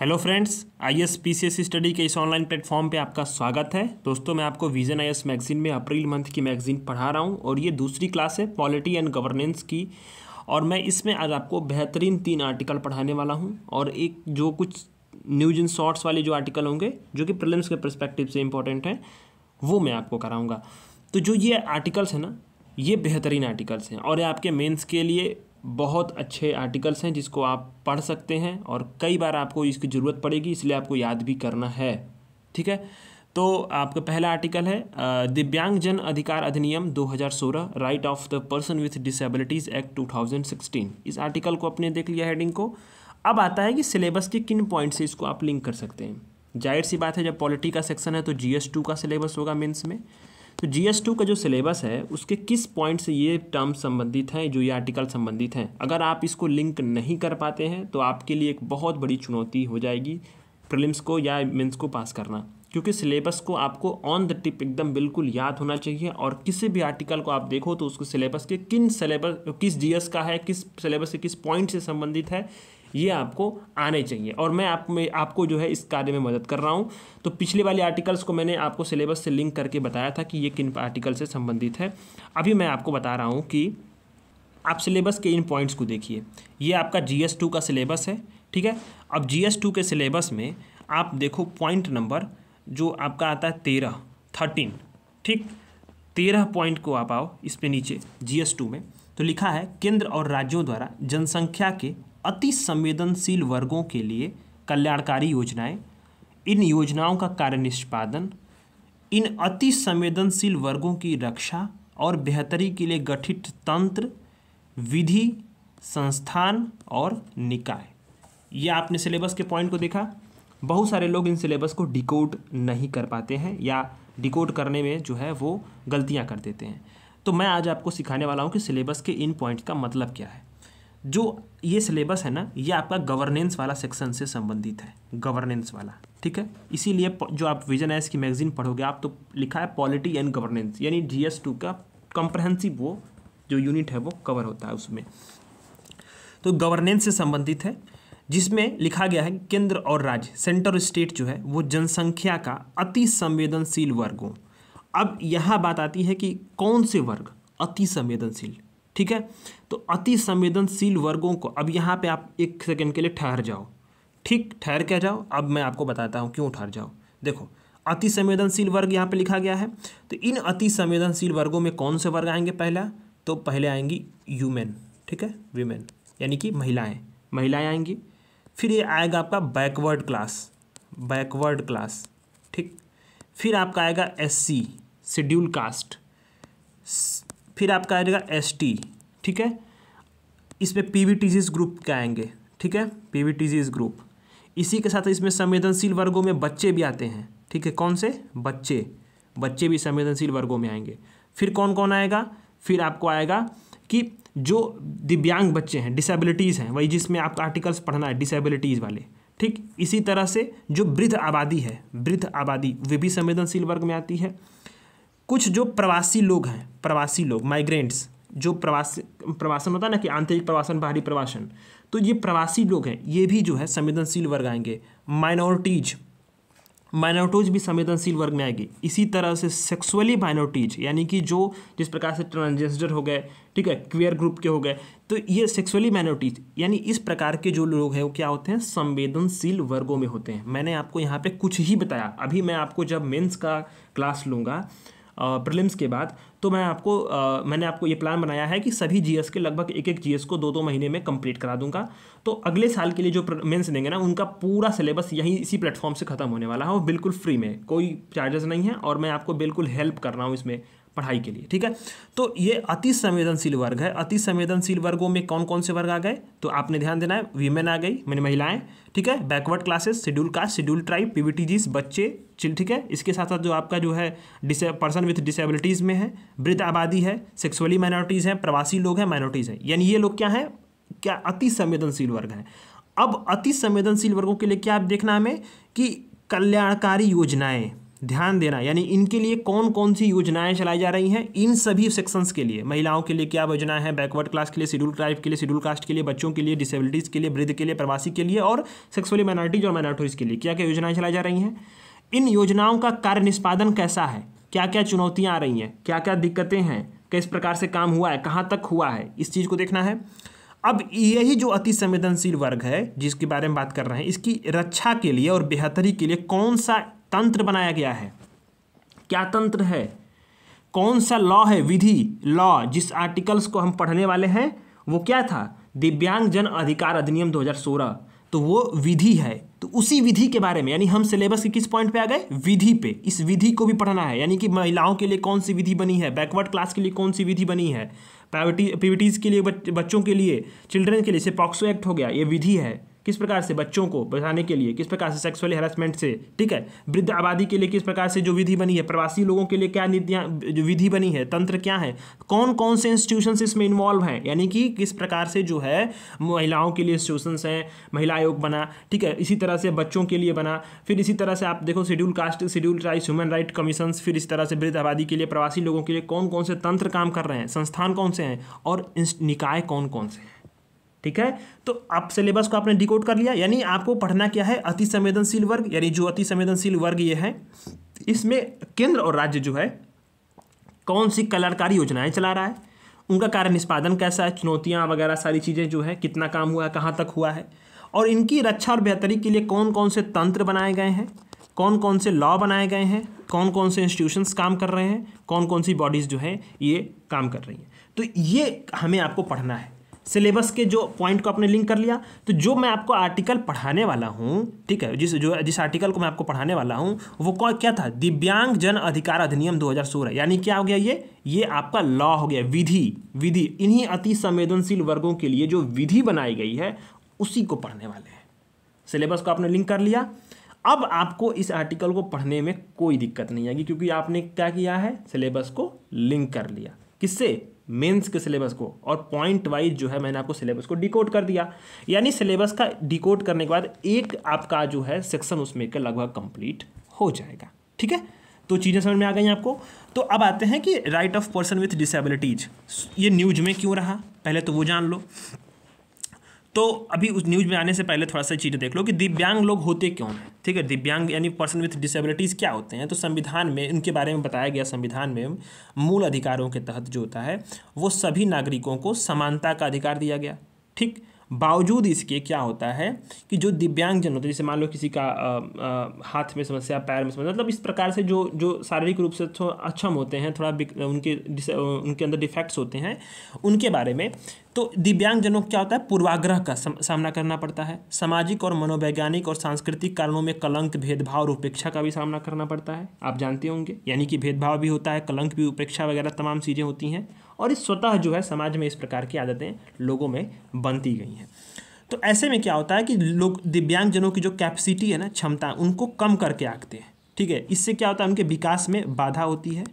hello friends I S P C S study के इस online platform पे आपका स्वागत है दोस्तों मैं आपको विजन आई एस मैगजीन में अप्रैल मंथ की मैगजीन पढ़ा रहा हूँ और ये दूसरी क्लास है पॉलिटी एंड गवर्नेंस की और मैं इसमें आज आपको बेहतरीन तीन आर्टिकल पढ़ाने वाला हूँ और एक जो कुछ न्यूज इन शॉर्ट्स वाले जो आर्टिकल होंगे जो कि प्रलम्स के परस्पेक्टिव से इम्पोर्टेंट हैं वो मैं आपको कराऊँगा तो जो ये आर्टिकल्स हैं ना ये बेहतरीन आर्टिकल्स हैं और ये आपके मेन्स के लिए बहुत अच्छे आर्टिकल्स हैं जिसको आप पढ़ सकते हैं और कई बार आपको इसकी ज़रूरत पड़ेगी इसलिए आपको याद भी करना है ठीक है तो आपका पहला आर्टिकल है दिव्यांग जन अधिकार अधिनियम 2016 right of the person with disabilities act 2016 इस आर्टिकल को आपने देख लिया हेडिंग को अब आता है कि सिलेबस के किन पॉइंट से इसको आप लिंक कर सकते हैं जाहिर सी बात है जब पॉलिटी का सेक्शन है तो जी एस टू का सिलेबस होगा मीन्स में तो जी एस टू का जो सिलेबस है उसके किस पॉइंट से ये टर्म संबंधित हैं जो ये आर्टिकल संबंधित हैं अगर आप इसको लिंक नहीं कर पाते हैं तो आपके लिए एक बहुत बड़ी चुनौती हो जाएगी प्रिलिम्स को या मेंस को पास करना क्योंकि सिलेबस को आपको ऑन द टिप एकदम बिल्कुल याद होना चाहिए और किसी भी आर्टिकल को आप देखो तो उसको सिलेबस के किन सिलेबस किस जीएस का है किस सिलेबस के किस पॉइंट से संबंधित है ये आपको आने चाहिए और मैं आप में आपको जो है इस कार्य में मदद कर रहा हूँ तो पिछले वाले आर्टिकल्स को मैंने आपको सिलेबस से लिंक करके बताया था कि ये किन आर्टिकल से संबंधित है अभी मैं आपको बता रहा हूँ कि आप सिलेबस के इन पॉइंट्स को देखिए ये आपका जी एस टू का सिलेबस है ठीक है अब जी एस टू के सिलेबस में आप देखो पॉइंट नंबर जो आपका आता है तेरह थर्टीन ठीक तेरह पॉइंट को आप आओ इस पे नीचे जी एस टू में तो लिखा है केंद्र और राज्यों द्वारा जनसंख्या के अति संवेदनशील वर्गों के लिए कल्याणकारी योजनाएं इन योजनाओं का कार्य निष्पादन इन अति संवेदनशील वर्गों की रक्षा और बेहतरी के लिए गठित तंत्र विधि संस्थान और निकाय यह आपने सिलेबस के पॉइंट को देखा बहुत सारे लोग इन सिलेबस को डिकोड नहीं कर पाते हैं या डिकोड करने में जो है वो गलतियां कर देते हैं तो मैं आज आपको सिखाने वाला हूँ कि सिलेबस के इन पॉइंट का मतलब क्या है जो ये सिलेबस है ना ये आपका गवर्नेंस वाला सेक्शन से संबंधित है गवर्नेंस वाला ठीक है इसीलिए जो आप विजन एस की मैगजीन पढ़ोगे आप तो लिखा है पॉलिटी एंड गवर्नेंस यानी जी एस टू का कंप्रहेंसिव वो जो यूनिट है वो कवर होता है उसमें तो गवर्नेंस से संबंधित है जिसमें लिखा गया है केंद्र और राज्य सेंटर और स्टेट जो है वो जनसंख्या का अति संवेदनशील वर्गों अब यहाँ बात आती है कि कौन से वर्ग अति संवेदनशील ठीक है तो अति संवेदनशील वर्गों को अब यहाँ पे आप एक सेकंड के लिए ठहर जाओ ठीक ठहर के जाओ अब मैं आपको बताता हूँ क्यों ठहर जाओ देखो अति संवेदनशील वर्ग यहाँ पे लिखा गया है तो इन अति संवेदनशील वर्गों में कौन से वर्ग आएंगे पहला तो पहले आएंगी यूमेन ठीक है वीमेन यानी कि महिलाएँ महिलाएँ आएंगी फिर ये आएगा आपका बैकवर्ड क्लास बैकवर्ड क्लास ठीक फिर आपका आएगा सी शेड्यूल कास्ट फिर आपका आएगा एस टी ठीक है इसमें पी वी ग्रुप के आएंगे ठीक है पी वी ग्रुप इसी के साथ इसमें संवेदनशील वर्गों में बच्चे भी आते हैं ठीक है कौन से बच्चे बच्चे भी संवेदनशील वर्गों में आएंगे फिर कौन कौन आएगा फिर आपको आएगा कि जो दिव्यांग बच्चे हैं डिसेबिलिटीज़ हैं वही जिसमें आपका आर्टिकल्स पढ़ना है डिसेबिलिटीज़ वाले ठीक इसी तरह से जो वृद्ध आबादी है वृद्ध आबादी वे भी संवेदनशील वर्ग में आती है कुछ जो प्रवासी लोग हैं प्रवासी लोग माइग्रेंट्स जो प्रवासी प्रवासन होता है ना कि आंतरिक प्रवासन बाहरी प्रवासन तो ये प्रवासी लोग हैं ये भी जो है संवेदनशील वर्ग आएंगे माइनॉरिटीज माइनॉरिटीज भी संवेदनशील वर्ग में आएगी इसी तरह से सेक्सुअली माइनॉरिटीज यानी कि जो जिस प्रकार से ट्रांसजेंडर हो गए ठीक है क्वियर ग्रुप के हो गए तो ये सेक्सुअली माइनॉरिटीज यानी इस प्रकार के जो लोग हैं वो क्या होते हैं संवेदनशील वर्गों में होते हैं मैंने आपको यहाँ पे कुछ ही बताया अभी मैं आपको जब मेन्स का क्लास लूँगा प्रिलिम्स के बाद तो मैं आपको आ, मैंने आपको ये प्लान बनाया है कि सभी जीएस के लगभग एक एक जीएस को दो दो महीने में कंप्लीट करा दूंगा तो अगले साल के लिए जो मेंस देंगे ना उनका पूरा सिलेबस यहीं इसी प्लेटफॉर्म से खत्म होने वाला है वो बिल्कुल फ्री में कोई चार्जेस नहीं है और मैं आपको बिल्कुल हेल्प कर रहा हूँ इसमें पढ़ाई के लिए ठीक है तो ये अति संवेदनशील वर्ग है अति संवेदनशील वर्गों में कौन कौन से वर्ग आ गए तो आपने ध्यान देना है वीमेन आ गई मैंने महिलाएं ठीक है backward classes schedule caste schedule tribe PVTGs बच्चे चिल ठीक है इसके साथ साथ जो आपका जो है पर्सन विथ डिसेबिलिटीज़ में है वृद्ध आबादी है सेक्सुअली माइनॉरिटीज़ हैं प्रवासी लोग हैं माइनॉरिटीज़ हैं यानी ये लोग क्या हैं क्या अति संवेदनशील वर्ग हैं अब अति संवेदनशील वर्गों के लिए क्या आप देखना हमें कि कल्याणकारी योजनाएं ध्यान देना यानी इनके लिए कौन कौन सी योजनाएं चलाई जा रही हैं इन सभी सेक्शंस के लिए महिलाओं के लिए क्या योजना है बैकवर्ड क्लास के लिए शेड्यूल ट्राइब के लिए शेड्यूल कास्ट के लिए बच्चों के लिए डिसेबिलिटीज़ के लिए वृद्ध के लिए प्रवासी के लिए और सेक्सुअली माइनॉरिटीज़ और माइनॉरिटीज़ के लिए क्या क्या योजनाएं चलाई जा रही हैं इन योजनाओं का कार्य निष्पादन कैसा है क्या क्या चुनौतियाँ आ रही हैं क्या क्या दिक्कतें हैं किस प्रकार से काम हुआ है कहाँ तक हुआ है इस चीज़ को देखना है अब यही जो अति संवेदनशील वर्ग है जिसके बारे में बात कर रहे हैं इसकी रक्षा के लिए और बेहतरी के लिए कौन सा तंत्र बनाया गया है क्या तंत्र है कौन सा लॉ है विधि लॉ जिस आर्टिकल्स को हम पढ़ने वाले हैं वो क्या था दिव्यांग जन अधिकार अधिनियम 2016 तो वो विधि है तो उसी विधि के बारे में यानी हम सिलेबस के किस पॉइंट पे आ गए विधि पे इस विधि को भी पढ़ना है यानी कि महिलाओं के लिए कौन सी विधि बनी है बैकवर्ड क्लास के लिए कौन सी विधि बनी है प्राइवेटी प्रिविटीज़ के लिए बच्चों के लिए चिल्ड्रन के लिए जैसे पॉक्सो एक्ट हो गया ये विधि है किस प्रकार से बच्चों को बचाने के लिए किस प्रकार से सेक्सुअल हेरासमेंट से ठीक है वृद्ध आबादी के लिए किस प्रकार से जो विधि बनी है प्रवासी लोगों के लिए क्या नीतियाँ जो विधि बनी है तंत्र क्या है कौन कौन से इंस्टीट्यूशन इसमें इन्वॉल्व हैं यानी कि किस प्रकार से जो है महिलाओं के लिए इंस्टीट्यूशन हैं महिला आयोग बना ठीक है इसी तरह से बच्चों के लिए बना फिर इसी तरह से आप देखो schedule caste schedule tribes human right commission फिर इस तरह से वृद्ध आबादी के लिए प्रवासी लोगों के लिए कौन कौन से तंत्र काम कर रहे हैं संस्थान कौन से हैं और निकाय कौन कौन से हैं ठीक है तो आप सिलेबस को आपने डिकोड कर लिया यानी आपको पढ़ना क्या है अति संवेदनशील वर्ग यानी जो अति संवेदनशील वर्ग ये है इसमें केंद्र और राज्य जो है कौन सी कल्याणकारी योजनाएं चला रहा है उनका कार्य निष्पादन कैसा है चुनौतियाँ वगैरह सारी चीज़ें जो है कितना काम हुआ है कहाँ तक हुआ है और इनकी रक्षा और बेहतरी के लिए कौन कौन से तंत्र बनाए गए हैं कौन कौन से लॉ बनाए गए हैं कौन कौन से इंस्टीट्यूशंस काम कर रहे हैं कौन कौन सी बॉडीज़ जो हैं ये काम कर रही हैं तो ये हमें आपको पढ़ना है सिलेबस के जो पॉइंट को आपने लिंक कर लिया तो जो मैं आपको आर्टिकल पढ़ाने वाला हूँ ठीक है जिस जो जिस आर्टिकल को मैं आपको पढ़ाने वाला हूँ वो कौन क्या था दिव्यांग जन अधिकार अधिनियम 2016 यानी क्या हो गया ये ये आपका लॉ हो गया विधि विधि इन्हीं अति संवेदनशील वर्गों के लिए जो विधि बनाई गई है उसी को पढ़ने वाले हैं सिलेबस को आपने लिंक कर लिया अब आपको इस आर्टिकल को पढ़ने में कोई दिक्कत नहीं आएगी क्योंकि आपने क्या किया है सिलेबस को लिंक कर लिया किससे मेंस के सिलेबस को और पॉइंट वाइज जो है मैंने आपको सिलेबस को डिकोड कर दिया यानी सिलेबस का डिकोड करने के बाद एक आपका जो है सेक्शन उसमें का लगभग कंप्लीट हो जाएगा ठीक है तो चीज़ें समझ में आ गई आपको तो अब आते हैं कि right of person with disabilities ये न्यूज में क्यों रहा पहले तो वो जान लो तो अभी उस न्यूज़ में आने से पहले थोड़ा सा चीज़ें देख लो कि दिव्यांग लोग होते क्यों हैं ठीक है दिव्यांग यानी पर्सन विथ डिसेबिलिटीज़ क्या होते हैं तो संविधान में उनके बारे में बताया गया संविधान में मूल अधिकारों के तहत जो होता है वो सभी नागरिकों को समानता का अधिकार दिया गया ठीक बावजूद इसके क्या होता है कि जो दिव्यांगजन होते हैं जैसे मान लो किसी का आ, आ, हाथ में समस्या पैर में समस्या मतलब इस प्रकार से जो जो शारीरिक रूप से थोड़ा अक्षम होते हैं थोड़ा उनके उनके अंदर डिफेक्ट्स होते हैं उनके बारे में तो दिव्यांगजनों को क्या होता है पूर्वाग्रह का सामना करना पड़ता है सामाजिक और मनोवैज्ञानिक और सांस्कृतिक कारणों में कलंक भेदभाव और उपेक्षा का भी सामना करना पड़ता है आप जानते होंगे यानी कि भेदभाव भी होता है कलंक भी उपेक्षा वगैरह तमाम चीज़ें होती हैं और इस स्वतः जो है समाज में इस प्रकार की आदतें लोगों में बनती गई हैं तो ऐसे में क्या होता है कि लोग दिव्यांगजनों की जो कैपेसिटी है ना क्षमता उनको कम करके आँखते हैं ठीक है इससे क्या होता है उनके विकास में बाधा होती है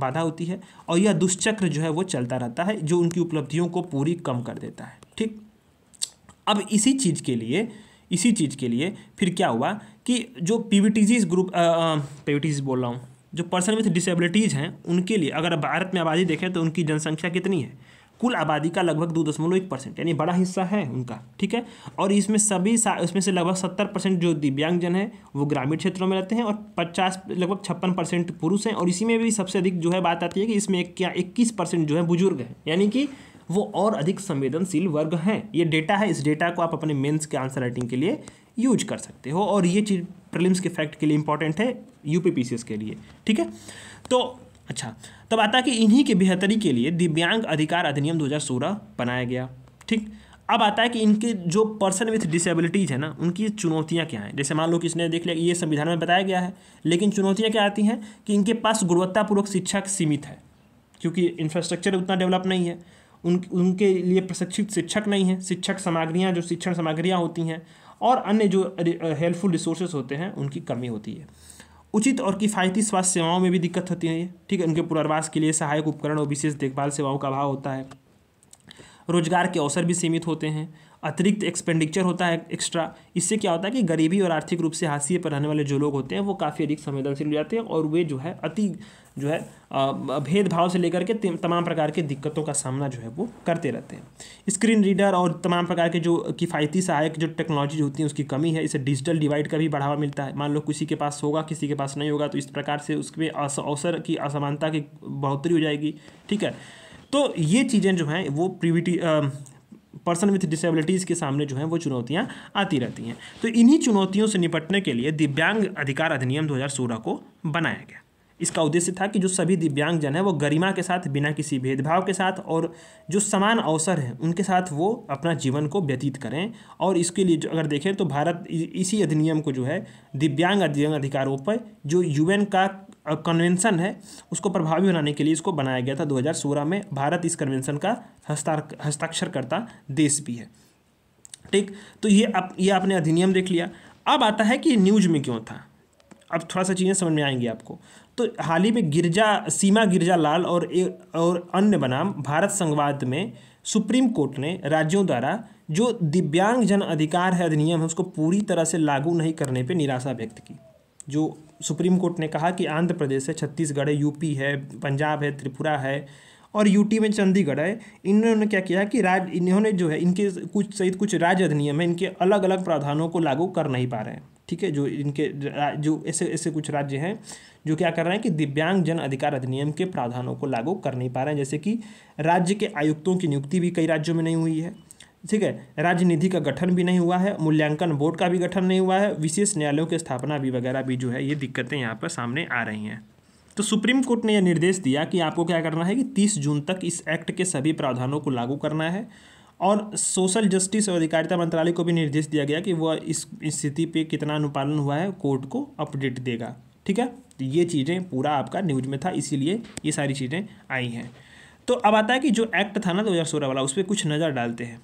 बाधा होती है और यह दुष्चक्र जो है वो चलता रहता है जो उनकी उपलब्धियों को पूरी कम कर देता है ठीक अब इसी चीज़ के लिए इसी चीज़ के लिए फिर क्या हुआ कि जो पी ग्रुप पी बोल रहा हूँ जो पर्सन विथ डिसेबिलिटीज़ हैं उनके लिए अगर भारत में आबादी देखें तो उनकी जनसंख्या कितनी है कुल आबादी का लगभग दो दशमलव एक परसेंट यानी बड़ा हिस्सा है उनका ठीक है और इसमें सभी इसमें से लगभग सत्तर परसेंट जो दिव्यांगजन है वो ग्रामीण क्षेत्रों में रहते हैं और पचास लगभग छप्पन परसेंट पुरुष हैं और इसी में भी सबसे अधिक जो है बात आती है कि इसमें एक क्या इक्कीस परसेंट जो है बुजुर्ग हैं यानी कि वो और अधिक संवेदनशील वर्ग हैं ये डेटा है इस डेटा को आप अपने मेन्स के आंसर राइटिंग के लिए यूज कर सकते हो और ये चीज़ प्रिलिम्स के फैक्ट के लिए इंपॉर्टेंट है यू के लिए ठीक है तो अच्छा तब आता कि इन्हीं के बेहतरी के लिए दिव्यांग अधिकार अधिनियम 2016 बनाया गया ठीक अब आता है कि इनके जो पर्सन विथ डिसेबिलिटीज़ है ना उनकी चुनौतियाँ क्या हैं जैसे मान लो किसने देख लिया ये संविधान में बताया गया है लेकिन चुनौतियाँ क्या आती हैं कि इनके पास गुणवत्तापूर्वक शिक्षा सीमित है क्योंकि इंफ्रास्ट्रक्चर उतना डेवलप नहीं है उन उनके लिए प्रशिक्षित शिक्षक नहीं है शिक्षक सामग्रियाँ जो शिक्षण सामग्रियाँ होती हैं और अन्य जो हेल्पफुल रिसोर्सेज होते हैं उनकी कमी होती है उचित और किफ़ायती स्वास्थ्य सेवाओं में भी दिक्कत होती है ठीक है उनके पुनर्वास के लिए सहायक उपकरण और विशेष देखभाल सेवाओं का अभाव होता है रोजगार के अवसर भी सीमित होते हैं अतिरिक्त एक्सपेंडिचर होता है एक्स्ट्रा इससे क्या होता है कि गरीबी और आर्थिक रूप से हाशिए पर रहने वाले जो लोग होते हैं वो काफ़ी अधिक संवेदनशील हो जाते हैं और वे जो है अति जो है भेदभाव से लेकर के तमाम प्रकार के दिक्कतों का सामना जो है वो करते रहते हैं स्क्रीन रीडर और तमाम प्रकार के जो किफ़ायती सहायक जो टेक्नोलॉजी होती है उसकी कमी है इसे डिजिटल डिवाइड का भी बढ़ावा मिलता है मान लो किसी के पास होगा किसी के पास नहीं होगा तो इस प्रकार से उसमें अवसर की असमानता की बढ़ोतरी हो जाएगी ठीक है तो ये चीज़ें जो हैं वो प्रीविटी पर्सन विथ डिसेबिलिटीज़ के सामने जो है वो चुनौतियाँ आती रहती हैं तो इन्हीं चुनौतियों से निपटने के लिए दिव्यांग अधिकार अधिनियम सोलह को बनाया गया इसका उद्देश्य था कि जो सभी दिव्यांग जन है वो गरिमा के साथ बिना किसी भेदभाव के साथ और जो समान अवसर हैं उनके साथ वो अपना जीवन को व्यतीत करें और इसके लिए अगर देखें तो भारत इसी अधिनियम को जो है दिव्यांग अधिनियम अधिकारों पर जो यूएन का कन्वेंशन है उसको प्रभावी बनाने के लिए इसको बनाया गया था 2016 में भारत इस कन्वेंशन का हस्ताक्षर करता देश भी है ठीक तो ये आप ये आपने अधिनियम देख लिया अब आता है कि न्यूज़ में क्यों था अब थोड़ा सा चीज़ें समझ में आएंगी आपको तो हाल ही में गिरजा सीमा गिरजा लाल और ए, और अन्य बनाम भारत संवाद में सुप्रीम कोर्ट ने राज्यों द्वारा जो दिव्यांग जन अधिकार है अधिनियम है उसको पूरी तरह से लागू नहीं करने पे निराशा व्यक्त की जो सुप्रीम कोर्ट ने कहा कि आंध्र प्रदेश है छत्तीसगढ़ है यूपी है पंजाब है त्रिपुरा है और यूटी में चंडीगढ़ है इन्होंने क्या किया कि राज इन्होंने जो है इनके कुछ सहित कुछ राज्य अधिनियम है इनके अलग अलग प्रावधानों को लागू कर नहीं पा रहे हैं ठीक है जो इनके जो ऐसे ऐसे कुछ राज्य हैं जो क्या कर रहे हैं कि दिव्यांग जन अधिकार अधिनियम के प्रावधानों को लागू कर नहीं पा रहे हैं जैसे कि राज्य के आयुक्तों की नियुक्ति भी कई राज्यों में नहीं हुई है ठीक है राजनीति का गठन भी नहीं हुआ है मूल्यांकन बोर्ड का भी गठन नहीं हुआ है विशेष न्यायालयों की स्थापना भी वगैरह भी जो है ये दिक्कतें यहाँ पर सामने आ रही हैं तो सुप्रीम कोर्ट ने यह निर्देश दिया कि आपको क्या करना है कि 30 जून तक इस एक्ट के सभी प्रावधानों को लागू करना है और सोशल जस्टिस और अधिकारिता मंत्रालय को भी निर्देश दिया गया कि वह इस स्थिति पे कितना अनुपालन हुआ है कोर्ट को अपडेट देगा ठीक है तो ये चीज़ें पूरा आपका न्यूज में था इसीलिए ये सारी चीज़ें आई हैं तो अब आता है कि जो एक्ट था ना दो वाला उस पर कुछ नज़र डालते हैं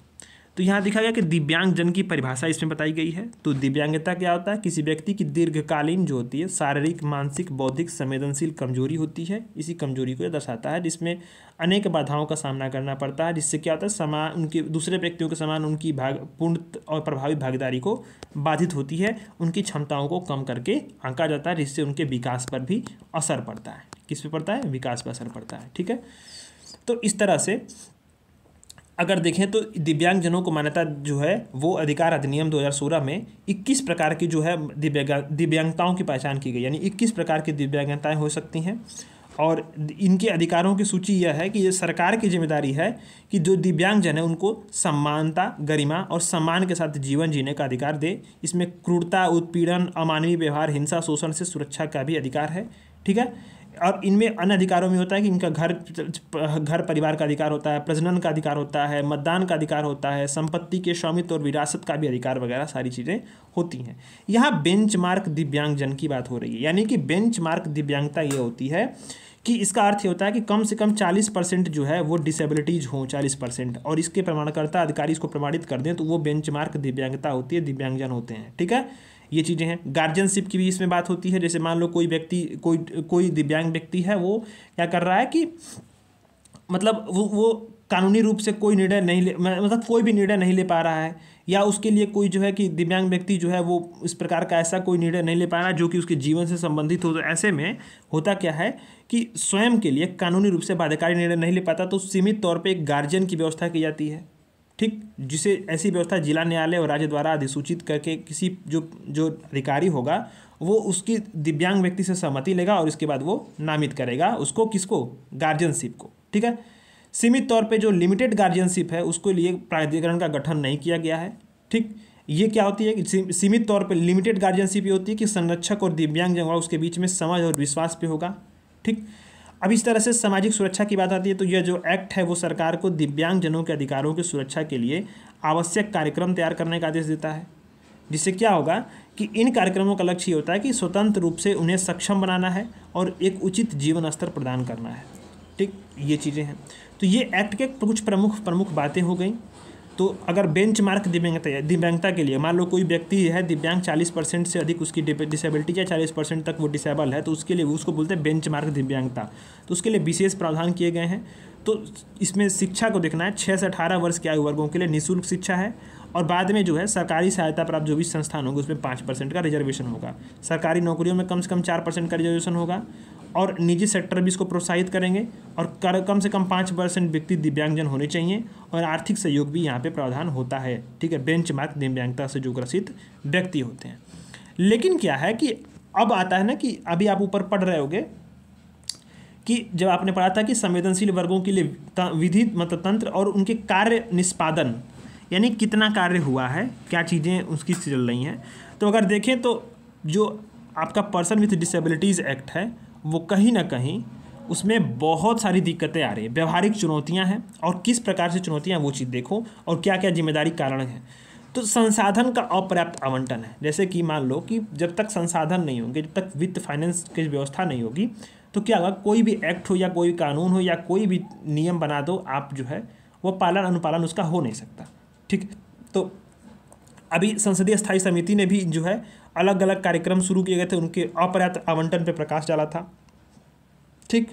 तो यहाँ देखा गया कि दिव्यांग जन की परिभाषा इसमें बताई गई है तो दिव्यांगता क्या होता है किसी व्यक्ति की दीर्घकालीन जो होती है शारीरिक मानसिक बौद्धिक संवेदनशील कमजोरी होती है इसी कमजोरी को यह दर्शाता है जिसमें अनेक बाधाओं का सामना करना पड़ता है जिससे क्या होता है समान उनके दूसरे व्यक्तियों के समान उनकी भाग पूर्ण और प्रभावी भागीदारी को बाधित होती है उनकी क्षमताओं को कम करके आंका जाता है जिससे उनके विकास पर भी असर पड़ता है किस पर पड़ता है विकास पर असर पड़ता है ठीक है तो इस तरह से अगर देखें तो दिव्यांगजनों को मान्यता जो है वो अधिकार अधिनियम 2016 में 21 प्रकार की जो है दिव्यांग दिव्यांगताओं की पहचान की गई यानी 21 प्रकार की दिव्यांगताएं हो सकती हैं और इनके अधिकारों की सूची यह है कि ये सरकार की जिम्मेदारी है कि जो दिव्यांगजन है उनको सम्मानता गरिमा और सम्मान के साथ जीवन जीने का अधिकार दे इसमें क्रूरता उत्पीड़न अमानवीय व्यवहार हिंसा शोषण से सुरक्षा का भी अधिकार है ठीक है और इनमें अन्य अधिकारों में होता है कि इनका घर घर परिवार का अधिकार होता है प्रजनन का अधिकार होता है मतदान का अधिकार होता है संपत्ति के स्वामित्व और विरासत का भी अधिकार वगैरह सारी चीज़ें होती हैं यहाँ बेंच मार्क दिव्यांगजन की बात हो रही है यानी कि बेंच मार्क दिव्यांगता ये होती है कि इसका अर्थ ये होता है कि कम से कम 40 परसेंट जो है वो डिसेबिलिटीज़ हों 40 परसेंट और इसके प्रमाणकर्ता अधिकारी इसको प्रमाणित कर दें तो वो बेंचमार्क दिव्यांगता होती है दिव्यांगजन होते हैं ठीक है ये चीज़ें हैं गार्जियनशिप की भी इसमें बात होती है जैसे मान लो कोई व्यक्ति कोई कोई दिव्यांग व्यक्ति है वो क्या कर रहा है कि मतलब वो वो कानूनी रूप से कोई निर्णय नहीं ले मतलब कोई भी निर्णय नहीं ले पा रहा है या उसके लिए कोई जो है कि दिव्यांग व्यक्ति जो है वो इस प्रकार का ऐसा कोई निर्णय नहीं ले पा रहा जो कि उसके जीवन से संबंधित हो तो ऐसे में होता क्या है कि स्वयं के लिए कानूनी रूप से बाध्यकारी निर्णय नहीं ले पाता तो सीमित तौर पर एक गार्जियन की व्यवस्था की जाती है ठीक जिसे ऐसी व्यवस्था जिला न्यायालय और राज्य द्वारा अधिसूचित करके किसी जो जो अधिकारी होगा वो उसकी दिव्यांग व्यक्ति से सहमति लेगा और इसके बाद वो नामित करेगा उसको किसको गार्जियनशिप को ठीक है सीमित तौर पे जो लिमिटेड गार्जियनशिप है उसके लिए प्राधिकरण का गठन नहीं किया गया है ठीक ये क्या होती है कि सीमित तौर पर लिमिटेड गार्जियनशिप ये होती है कि संरक्षक और दिव्यांग जनवा उसके बीच में समझ और विश्वास पर होगा ठीक अब इस तरह से सामाजिक सुरक्षा की बात आती है तो यह जो एक्ट है वो सरकार को दिव्यांगजनों के अधिकारों की सुरक्षा के लिए आवश्यक कार्यक्रम तैयार करने का आदेश देता है जिससे क्या होगा कि इन कार्यक्रमों का लक्ष्य ये होता है कि स्वतंत्र रूप से उन्हें सक्षम बनाना है और एक उचित जीवन स्तर प्रदान करना है ठीक ये चीज़ें हैं तो ये एक्ट के कुछ प्रमुख प्रमुख बातें हो गई तो अगर बेंच मार्क दिव्यांगता दिव्यांगता के लिए मान लो कोई व्यक्ति है दिव्यांग चालीस परसेंट से अधिक उसकी डिसेबिलिटी या चालीस परसेंट तक वो डिसेबल है तो उसके लिए उसको बोलते हैं बेंच मार्क दिव्यांगता तो उसके लिए विशेष प्रावधान किए गए हैं तो इसमें शिक्षा को देखना है छः से अठारह वर्ष के आयु वर्गों के लिए निःशुल्क शिक्षा है और बाद में जो है सरकारी सहायता प्राप्त जो भी संस्थान होंगे उसमें पाँच परसेंट का रिजर्वेशन होगा सरकारी नौकरियों में कम से कम चार परसेंट का रिजर्वेशन होगा और निजी सेक्टर भी इसको प्रोत्साहित करेंगे और कर कम से कम पाँच परसेंट व्यक्ति दिव्यांगजन होने चाहिए और आर्थिक सहयोग भी यहाँ पे प्रावधान होता है ठीक है बेंच मार्क दिव्यांगता से जो ग्रसित व्यक्ति होते हैं लेकिन क्या है कि अब आता है ना कि अभी आप ऊपर पढ़ रहे होगे कि जब आपने पढ़ा था कि संवेदनशील वर्गों के लिए विधि मतलब तंत्र और उनके कार्य निष्पादन यानी कितना कार्य हुआ है क्या चीज़ें उसकी चल रही हैं तो अगर देखें तो जो आपका पर्सन विथ डिसेबिलिटीज़ एक्ट है वो कहीं ना कहीं उसमें बहुत सारी दिक्कतें आ रही है व्यवहारिक चुनौतियाँ हैं और किस प्रकार से चुनौतियाँ वो चीज़ देखो और क्या क्या जिम्मेदारी कारण हैं तो संसाधन का अपर्याप्त आवंटन है जैसे कि मान लो कि जब तक संसाधन नहीं होंगे जब तक वित्त फाइनेंस की व्यवस्था नहीं होगी तो क्या होगा कोई भी एक्ट हो या कोई कानून हो या कोई भी नियम बना दो आप जो है वो पालन अनुपालन उसका हो नहीं सकता ठीक तो अभी संसदीय स्थायी समिति ने भी जो है अलग अलग कार्यक्रम शुरू किए गए थे उनके अपर्याप्त आवंटन पर प्रकाश डाला था ठीक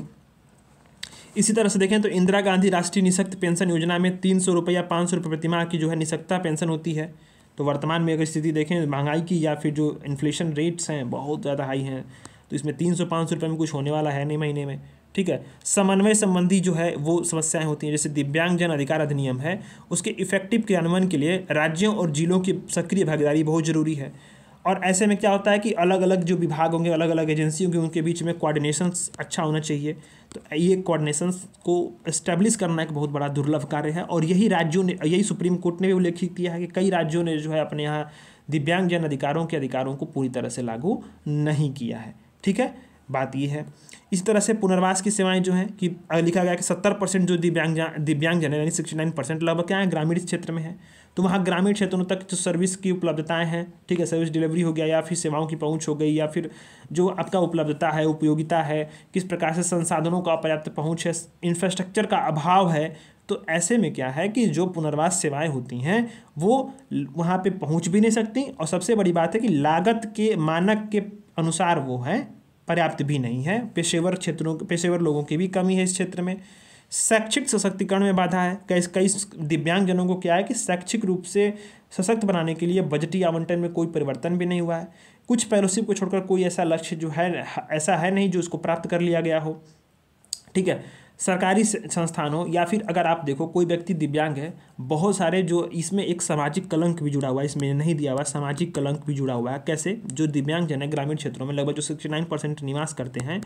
इसी तरह से देखें तो इंदिरा गांधी राष्ट्रीय निशक्त पेंशन योजना में तीन सौ रुपये या पाँच सौ रुपये प्रतिमाह की जो है निशक्ता पेंशन होती है तो वर्तमान में अगर स्थिति देखें महंगाई की या फिर जो इन्फ्लेशन रेट्स हैं बहुत ज़्यादा हाई हैं तो इसमें तीन सौ पाँच सौ रुपये में कुछ होने वाला है नहीं महीने में ठीक है समन्वय संबंधी जो है वो समस्याएं होती हैं जैसे दिव्यांगजन अधिकार अधिनियम है उसके इफेक्टिव क्रियान्वयन के लिए राज्यों और जिलों की सक्रिय भागीदारी बहुत जरूरी है और ऐसे में क्या होता है कि अलग अलग जो विभाग होंगे अलग अलग एजेंसी होंगी उनके बीच में कोऑर्डिनेशन अच्छा होना चाहिए तो ये कोऑर्डिनेशन को इस्टेब्लिश करना एक बहुत बड़ा दुर्लभ कार्य है और यही राज्यों ने यही सुप्रीम कोर्ट ने भी उल्लेखित किया है कि कई राज्यों ने जो है अपने यहाँ दिव्यांगजन अधिकारों के अधिकारों को पूरी तरह से लागू नहीं किया है ठीक है बात यह है इसी तरह से पुनर्वास की सेवाएं जो हैं कि लिखा गया कि सत्तर परसेंट जो दिव्यांग दिव्यांगजन है यानी सिक्सटी नाइन परसेंट लगभग क्या है ग्रामीण क्षेत्र में है तो वहाँ ग्रामीण क्षेत्रों तक जो सर्विस की उपलब्धताएँ हैं ठीक है सर्विस डिलीवरी हो गया या फिर सेवाओं की पहुँच हो गई या फिर जो आपका उपलब्धता है उपयोगिता है किस प्रकार से संसाधनों का पर्याप्त पहुँच है इंफ्रास्ट्रक्चर का अभाव है तो ऐसे में क्या है कि जो पुनर्वास सेवाएं होती हैं वो वहाँ पे पहुँच भी नहीं सकती और सबसे बड़ी बात है कि लागत के मानक के अनुसार वो है पर्याप्त भी नहीं है पेशेवर क्षेत्रों पेशेवर लोगों की भी कमी है इस क्षेत्र में शैक्षिक सशक्तिकरण में बाधा है कई कई दिव्यांगजनों को क्या है कि शैक्षिक रूप से सशक्त बनाने के लिए बजटीय आवंटन में कोई परिवर्तन भी नहीं हुआ है कुछ पैरोशिप को छोड़कर कोई ऐसा लक्ष्य जो है ऐसा है नहीं जो उसको प्राप्त कर लिया गया हो ठीक है सरकारी संस्थानों या फिर अगर आप देखो कोई व्यक्ति दिव्यांग है बहुत सारे जो इसमें एक सामाजिक कलंक भी जुड़ा हुआ है इसमें नहीं दिया हुआ सामाजिक कलंक भी जुड़ा हुआ है कैसे जो दिव्यांग जन है ग्रामीण क्षेत्रों में लगभग जो सिक्सटी नाइन परसेंट निवास करते हैं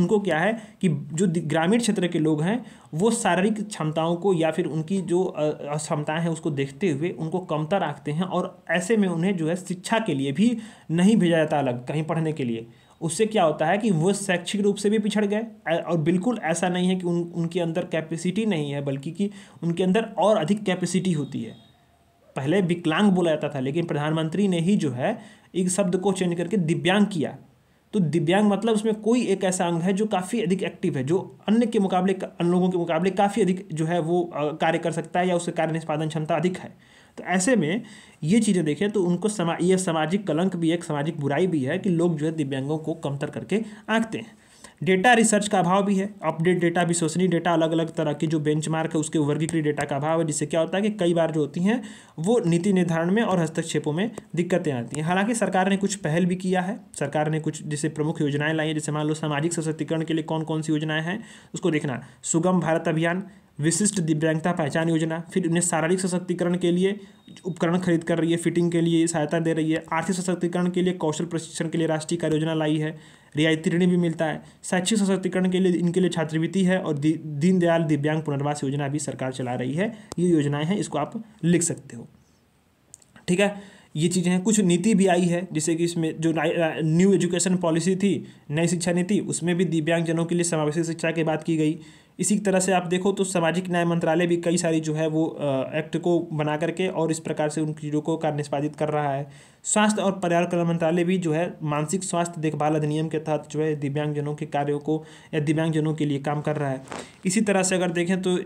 उनको क्या है कि जो ग्रामीण क्षेत्र के लोग हैं वो शारीरिक क्षमताओं को या फिर उनकी जो क्षमताएँ हैं उसको देखते हुए उनको कमता रखते हैं और ऐसे में उन्हें जो है शिक्षा के लिए भी नहीं भेजा जाता अलग कहीं पढ़ने के लिए उससे क्या होता है कि वो शैक्षिक रूप से भी पिछड़ गए और बिल्कुल ऐसा नहीं है कि उन उनके अंदर कैपेसिटी नहीं है बल्कि कि उनके अंदर और अधिक कैपेसिटी होती है पहले विकलांग बोला जाता था लेकिन प्रधानमंत्री ने ही जो है एक शब्द को चेंज करके दिव्यांग किया तो दिव्यांग मतलब उसमें कोई एक ऐसा अंग है जो काफ़ी अधिक एक्टिव है जो अन्य के मुकाबले अन्य लोगों के मुकाबले काफ़ी अधिक जो है वो कार्य कर सकता है या उसके कार्य निष्पादन क्षमता अधिक है तो ऐसे में ये चीज़ें देखें तो उनको समा ये सामाजिक कलंक भी है एक सामाजिक बुराई भी है कि लोग जो है दिव्यांगों को कमतर करके आंकते हैं डेटा रिसर्च का अभाव भी है अपडेट डेटा विश्वसनीय डेटा अलग अलग तरह की जो बेंचमार्क है उसके वर्गीकृत डेटा का अभाव है जिससे क्या होता है कि कई बार जो होती हैं वो नीति निर्धारण में और हस्तक्षेपों में दिक्कतें आती हैं हालांकि सरकार ने कुछ पहल भी किया है सरकार ने कुछ जैसे प्रमुख योजनाएं लाई हैं जैसे मान लो सामाजिक सशक्तिकरण के लिए कौन कौन सी योजनाएं हैं उसको देखना सुगम भारत अभियान विशिष्ट दिव्यांगता पहचान योजना फिर उन्हें शारीरिक सशक्तिकरण के लिए उपकरण खरीद कर रही है फिटिंग के लिए सहायता दे रही है आर्थिक सशक्तिकरण के लिए कौशल प्रशिक्षण के लिए राष्ट्रीय कार्य योजना लाई है रियायती ऋण भी मिलता है शैक्षिक सशक्तिकरण के लिए इनके लिए छात्रवृत्ति है और दीनदयाल दिव्यांग पुनर्वास योजना भी सरकार चला रही है ये योजनाएँ हैं इसको आप लिख सकते हो ठीक है ये चीज़ें हैं कुछ नीति भी आई है जैसे कि इसमें जो न्यू एजुकेशन पॉलिसी थी नई शिक्षा नीति उसमें भी दिव्यांगजनों के लिए समावेशी शिक्षा की बात की गई इसी तरह से आप देखो तो सामाजिक न्याय मंत्रालय भी कई सारी जो है वो एक्ट को बना करके और इस प्रकार से उन चीज़ों को कार्य निष्पादित कर रहा है स्वास्थ्य और पर्यावरण कल्याण मंत्रालय भी जो है मानसिक स्वास्थ्य देखभाल अधिनियम के तहत जो है दिव्यांगजनों के कार्यों को या दिव्यांगजनों के लिए काम कर रहा है इसी तरह से अगर देखें तो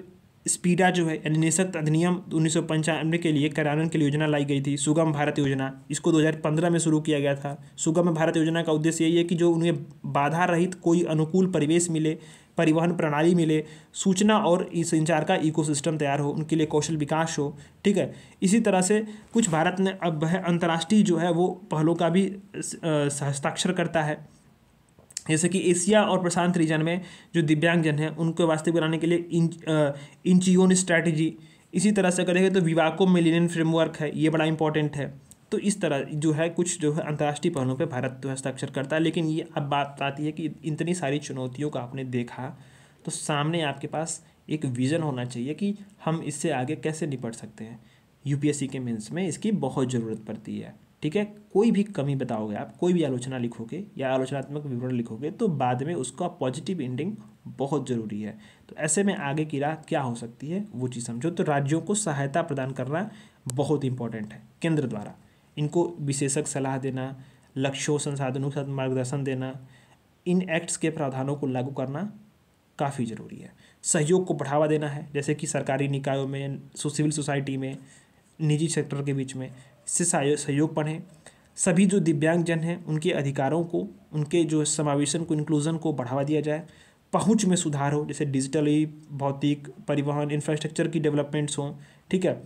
स्पीडा जो है यानी निशक्त अधिनियम उन्नीस के लिए कार्यान्वयन के लिए योजना लाई गई थी सुगम भारत योजना इसको 2015 में शुरू किया गया था सुगम भारत योजना का उद्देश्य यही है कि जो उन्हें बाधा रहित कोई अनुकूल परिवेश मिले परिवहन प्रणाली मिले सूचना और संचार का इकोसिस्टम तैयार हो उनके लिए कौशल विकास हो ठीक है इसी तरह से कुछ भारत ने अब है अंतर्राष्ट्रीय जो है वो पहलों का भी हस्ताक्षर करता है जैसे कि एशिया और प्रशांत रीजन में जो दिव्यांगजन हैं उनको वास्तविक बनाने के लिए इंच इंचियोन स्ट्रैटेजी इसी तरह से करेंगे तो विवाको मिलिनियन फ्रेमवर्क है ये बड़ा इंपॉर्टेंट है तो इस तरह जो है कुछ जो है अंतर्राष्ट्रीय पहलों पे भारत तो हस्ताक्षर करता है लेकिन ये अब बात आती है कि इतनी सारी चुनौतियों को आपने देखा तो सामने आपके पास एक विज़न होना चाहिए कि हम इससे आगे कैसे निपट सकते हैं यूपीएससी के मेंस में इसकी बहुत ज़रूरत पड़ती है ठीक है कोई भी कमी बताओगे आप कोई भी आलोचना लिखोगे या आलोचनात्मक विवरण लिखोगे तो बाद में उसका पॉजिटिव एंडिंग बहुत ज़रूरी है तो ऐसे में आगे की राह क्या हो सकती है वो चीज़ समझो तो राज्यों को सहायता प्रदान करना बहुत इंपॉर्टेंट है केंद्र द्वारा इनको विशेषक सलाह देना लक्ष्यों संसाधनों के साथ मार्गदर्शन देना इन एक्ट्स के प्रावधानों को लागू करना काफ़ी ज़रूरी है सहयोग को बढ़ावा देना है जैसे कि सरकारी निकायों में सिविल सोसाइटी में निजी सेक्टर के बीच में इससे सहयोग पढ़ें सभी जो दिव्यांगजन हैं उनके अधिकारों को उनके जो समावेशन को इंक्लूज़न को बढ़ावा दिया जाए पहुंच में सुधार हो जैसे डिजिटली भौतिक परिवहन इंफ्रास्ट्रक्चर की डेवलपमेंट्स हों ठीक है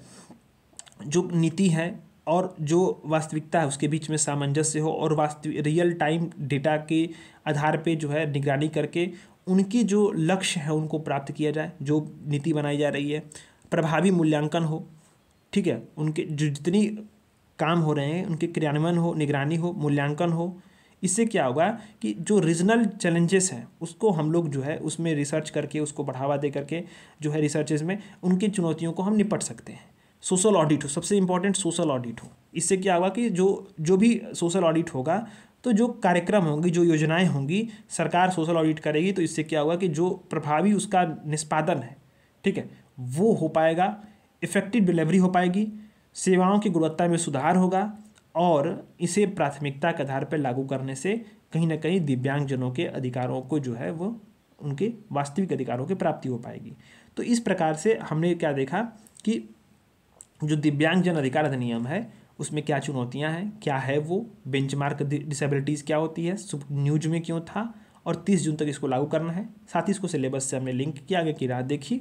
जो नीति है और जो वास्तविकता है उसके बीच में सामंजस्य हो और वास्तविक रियल टाइम डेटा के आधार पे जो है निगरानी करके उनकी जो लक्ष्य है उनको प्राप्त किया जाए जो नीति बनाई जा रही है प्रभावी मूल्यांकन हो ठीक है उनके जो जितनी काम हो रहे हैं उनके क्रियान्वयन हो निगरानी हो मूल्यांकन हो इससे क्या होगा कि जो रीजनल चैलेंजेस हैं उसको हम लोग जो है उसमें रिसर्च करके उसको बढ़ावा दे करके जो है रिसर्चेज में उनकी चुनौतियों को हम निपट सकते हैं सोशल ऑडिट हो सबसे इम्पॉर्टेंट सोशल ऑडिट हो इससे क्या होगा कि जो जो भी सोशल ऑडिट होगा तो जो कार्यक्रम होंगे जो योजनाएं होंगी सरकार सोशल ऑडिट करेगी तो इससे क्या होगा कि जो प्रभावी उसका निष्पादन है ठीक है वो हो पाएगा इफेक्टिव डिलीवरी हो पाएगी सेवाओं की गुणवत्ता में सुधार होगा और इसे प्राथमिकता के आधार पर लागू करने से कहीं ना कहीं दिव्यांगजनों के अधिकारों को जो है वो उनके वास्तविक अधिकारों की प्राप्ति हो पाएगी तो इस प्रकार से हमने क्या देखा कि जो दिव्यांगजन अधिकार अधिनियम है उसमें क्या चुनौतियां हैं क्या है वो बेंचमार्क डिसेबिलिटीज़ क्या होती है न्यूज में क्यों था और 30 जून तक इसको लागू करना है साथ ही इसको सिलेबस से हमने लिंक किया आगे की राह देखी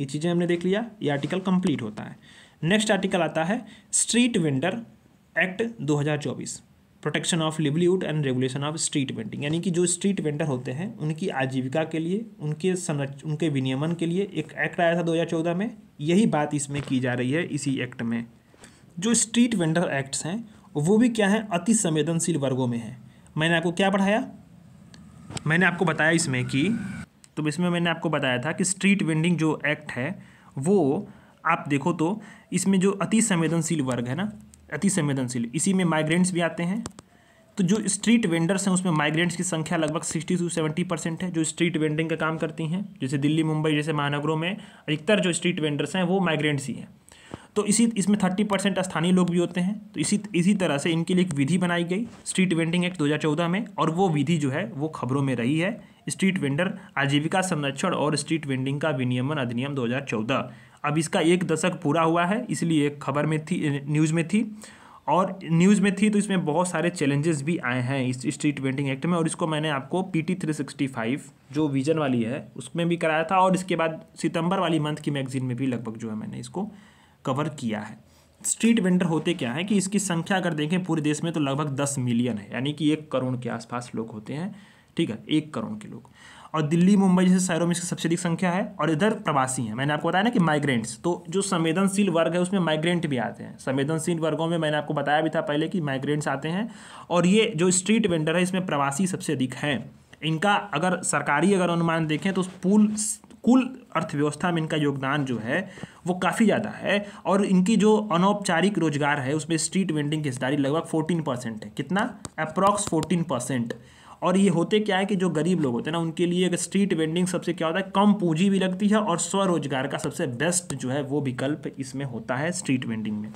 ये चीज़ें हमने देख लिया ये आर्टिकल कंप्लीट होता है नेक्स्ट आर्टिकल आता है स्ट्रीट वेंडर एक्ट दो protection of livelihood and regulation of street vending यानी कि जो स्ट्रीट वेंडर होते हैं उनकी आजीविका के लिए उनके संरक्ष उनके विनियमन के लिए एक एक्ट आया था दो हजार चौदह में यही बात इसमें की जा रही है इसी एक्ट में जो स्ट्रीट वेंडर एक्ट्स हैं वो भी क्या हैं अति संवेदनशील वर्गों में हैं मैंने आपको क्या पढ़ाया मैंने आपको बताया इसमें कि तो इसमें मैंने आपको बताया था कि स्ट्रीट वेंडिंग जो एक्ट है वो आप देखो तो इसमें जो अति संवेदनशील वर्ग है ना अति संवेदनशील इसी में माइग्रेंट्स भी आते हैं तो जो स्ट्रीट वेंडर्स हैं उसमें माइग्रेंट्स की संख्या लगभग सिक्सटी टू सेवेंटी परसेंट है जो स्ट्रीट वेंडिंग का काम करती हैं जैसे दिल्ली मुंबई जैसे महानगरों में अधिकतर जो स्ट्रीट वेंडर्स हैं वो माइग्रेंट्स ही हैं तो इसी इसमें थर्टी परसेंट स्थानीय लोग भी होते हैं तो इसी इसी तरह से इनके लिए एक विधि बनाई गई स्ट्रीट वेंडिंग एक्ट चौदह में और वो विधि जो है वो खबरों में रही है स्ट्रीट वेंडर आजीविका संरक्षण और स्ट्रीट वेंडिंग का विनियमन अधिनियम चौदह अब इसका एक दशक पूरा हुआ है इसलिए एक खबर में थी न्यूज़ में थी और न्यूज़ में थी तो इसमें बहुत सारे चैलेंजेस भी आए हैं इस स्ट्रीट वेंडिंग एक्ट में और इसको मैंने आपको P T three sixty five जो विजन वाली है उसमें भी कराया था और इसके बाद सितंबर वाली मंथ की मैगजीन में भी लगभग जो है मैंने इसको कवर किया है स्ट्रीट वेंडर होते क्या है कि इसकी संख्या अगर देखें पूरे देश में तो लगभग दस मिलियन है यानी कि एक करोड़ के आसपास लोग होते हैं ठीक है एक करोड़ के लोग और दिल्ली मुंबई जैसे शहरों में इसकी सबसे अधिक संख्या है और इधर प्रवासी हैं मैंने आपको बताया ना कि माइग्रेंट्स तो जो संवेदनशील वर्ग है उसमें माइग्रेंट भी आते हैं संवेदनशील वर्गों में मैंने आपको बताया भी था पहले कि माइग्रेंट्स आते हैं और ये जो स्ट्रीट वेंडर है इसमें प्रवासी सबसे अधिक हैं इनका अगर सरकारी अगर अनुमान देखें तो पुल कुल अर्थव्यवस्था में इनका योगदान जो है वो काफ़ी ज़्यादा है और इनकी जो अनौपचारिक रोजगार है उसमें स्ट्रीट वेंडिंग की हिस्सेदारी लगभग 14 परसेंट है कितना अप्रॉक्स 14 परसेंट और ये होते क्या है कि जो गरीब लोग होते हैं ना उनके लिए अगर स्ट्रीट वेंडिंग सबसे क्या होता है कम पूंजी भी लगती है और स्वरोजगार का सबसे बेस्ट जो है वो विकल्प इसमें होता है स्ट्रीट वेंडिंग में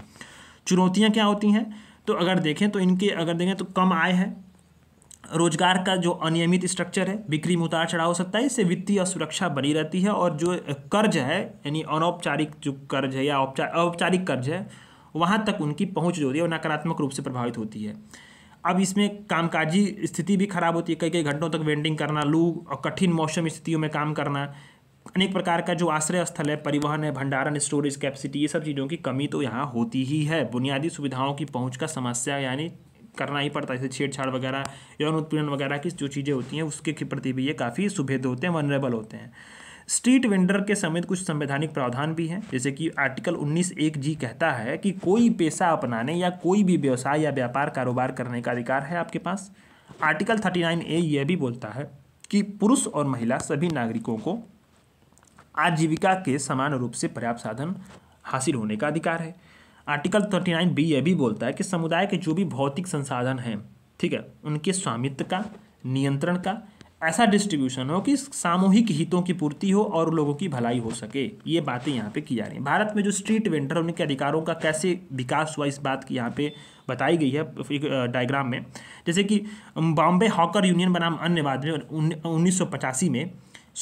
चुनौतियाँ क्या होती हैं तो अगर देखें तो इनके अगर देखें तो कम आय है रोजगार का जो अनियमित स्ट्रक्चर है बिक्री में उतार चढ़ाव हो सकता है इससे वित्तीय असुरक्षा बनी रहती है और जो कर्ज है यानी अनौपचारिक जो कर्ज है या औपचारिक कर्ज है वहाँ तक उनकी पहुँच जो होती है वो नकारात्मक रूप से प्रभावित होती है अब इसमें कामकाजी स्थिति भी खराब होती है कई कई घंटों तक वेंडिंग करना लू और कठिन मौसम स्थितियों में काम करना अनेक प्रकार का जो आश्रय स्थल है परिवहन है भंडारण स्टोरेज कैपेसिटी ये सब चीज़ों की कमी तो यहाँ होती ही है बुनियादी सुविधाओं की पहुँच का समस्या यानी करना ही पड़ता है जैसे छेड़छाड़ वगैरह यौन उत्पीड़न वगैरह की जो चीज़ें होती हैं उसके प्रति भी ये काफ़ी सुभेद होते हैं वनरेबल होते हैं स्ट्रीट वेंडर के समेत कुछ संवैधानिक प्रावधान भी हैं जैसे कि आर्टिकल उन्नीस एक जी कहता है कि कोई पेशा अपनाने या कोई भी व्यवसाय या व्यापार कारोबार करने का अधिकार है आपके पास आर्टिकल थर्टी नाइन ए यह भी बोलता है कि पुरुष और महिला सभी नागरिकों को आजीविका के समान रूप से पर्याप्त साधन हासिल होने का अधिकार है आर्टिकल थर्टी नाइन बी यह भी बोलता है कि समुदाय के जो भी भौतिक संसाधन हैं ठीक है उनके स्वामित्व का नियंत्रण का ऐसा डिस्ट्रीब्यूशन हो कि सामूहिक हितों की पूर्ति हो और लोगों की भलाई हो सके ये बातें यहाँ पे की जा रही हैं भारत में जो स्ट्रीट वेंडर उनके अधिकारों का कैसे विकास हुआ इस बात की यहाँ पे बताई गई है एक डायग्राम में जैसे कि बॉम्बे हॉकर यूनियन बनाम अन्य वाद में उन्नीस में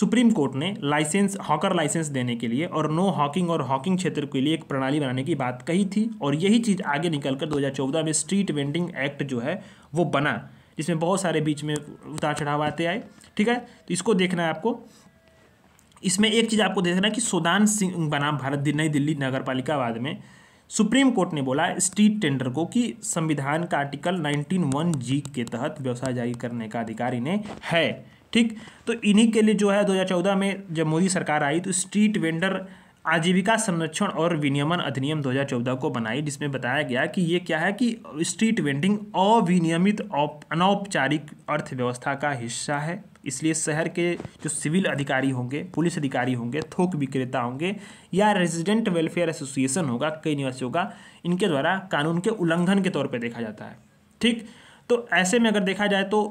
सुप्रीम कोर्ट ने लाइसेंस हॉकर लाइसेंस देने के लिए और नो हॉकिंग और हॉकिंग क्षेत्र के लिए एक प्रणाली बनाने की बात कही थी और यही चीज़ आगे निकलकर 2014 में स्ट्रीट वेंडिंग एक्ट जो है वो बना जिसमें बहुत सारे बीच में उतार चढ़ाव आते आए ठीक है तो इसको देखना है आपको इसमें एक चीज़ आपको देखना है कि सुदान सिंह बनाम भारत नई दिल्ली नगर पालिका में सुप्रीम कोर्ट ने बोला स्ट्रीट टेंडर को कि संविधान का आर्टिकल 191 जी के तहत व्यवसाय जारी करने का अधिकार इन्हें है ठीक तो इन्हीं के लिए जो है 2014 में जब मोदी सरकार आई तो स्ट्रीट वेंडर आजीविका संरक्षण और विनियमन अधिनियम 2014 को बनाई जिसमें बताया गया कि ये क्या है कि स्ट्रीट वेंडिंग अविनियमित अनौपचारिक अर्थव्यवस्था का हिस्सा है इसलिए शहर के जो सिविल अधिकारी होंगे पुलिस अधिकारी होंगे थोक विक्रेता होंगे या रेजिडेंट वेलफेयर एसोसिएशन होगा कई निवासियों का इनके द्वारा कानून के उल्लंघन के तौर पर देखा जाता है ठीक तो ऐसे में अगर देखा जाए तो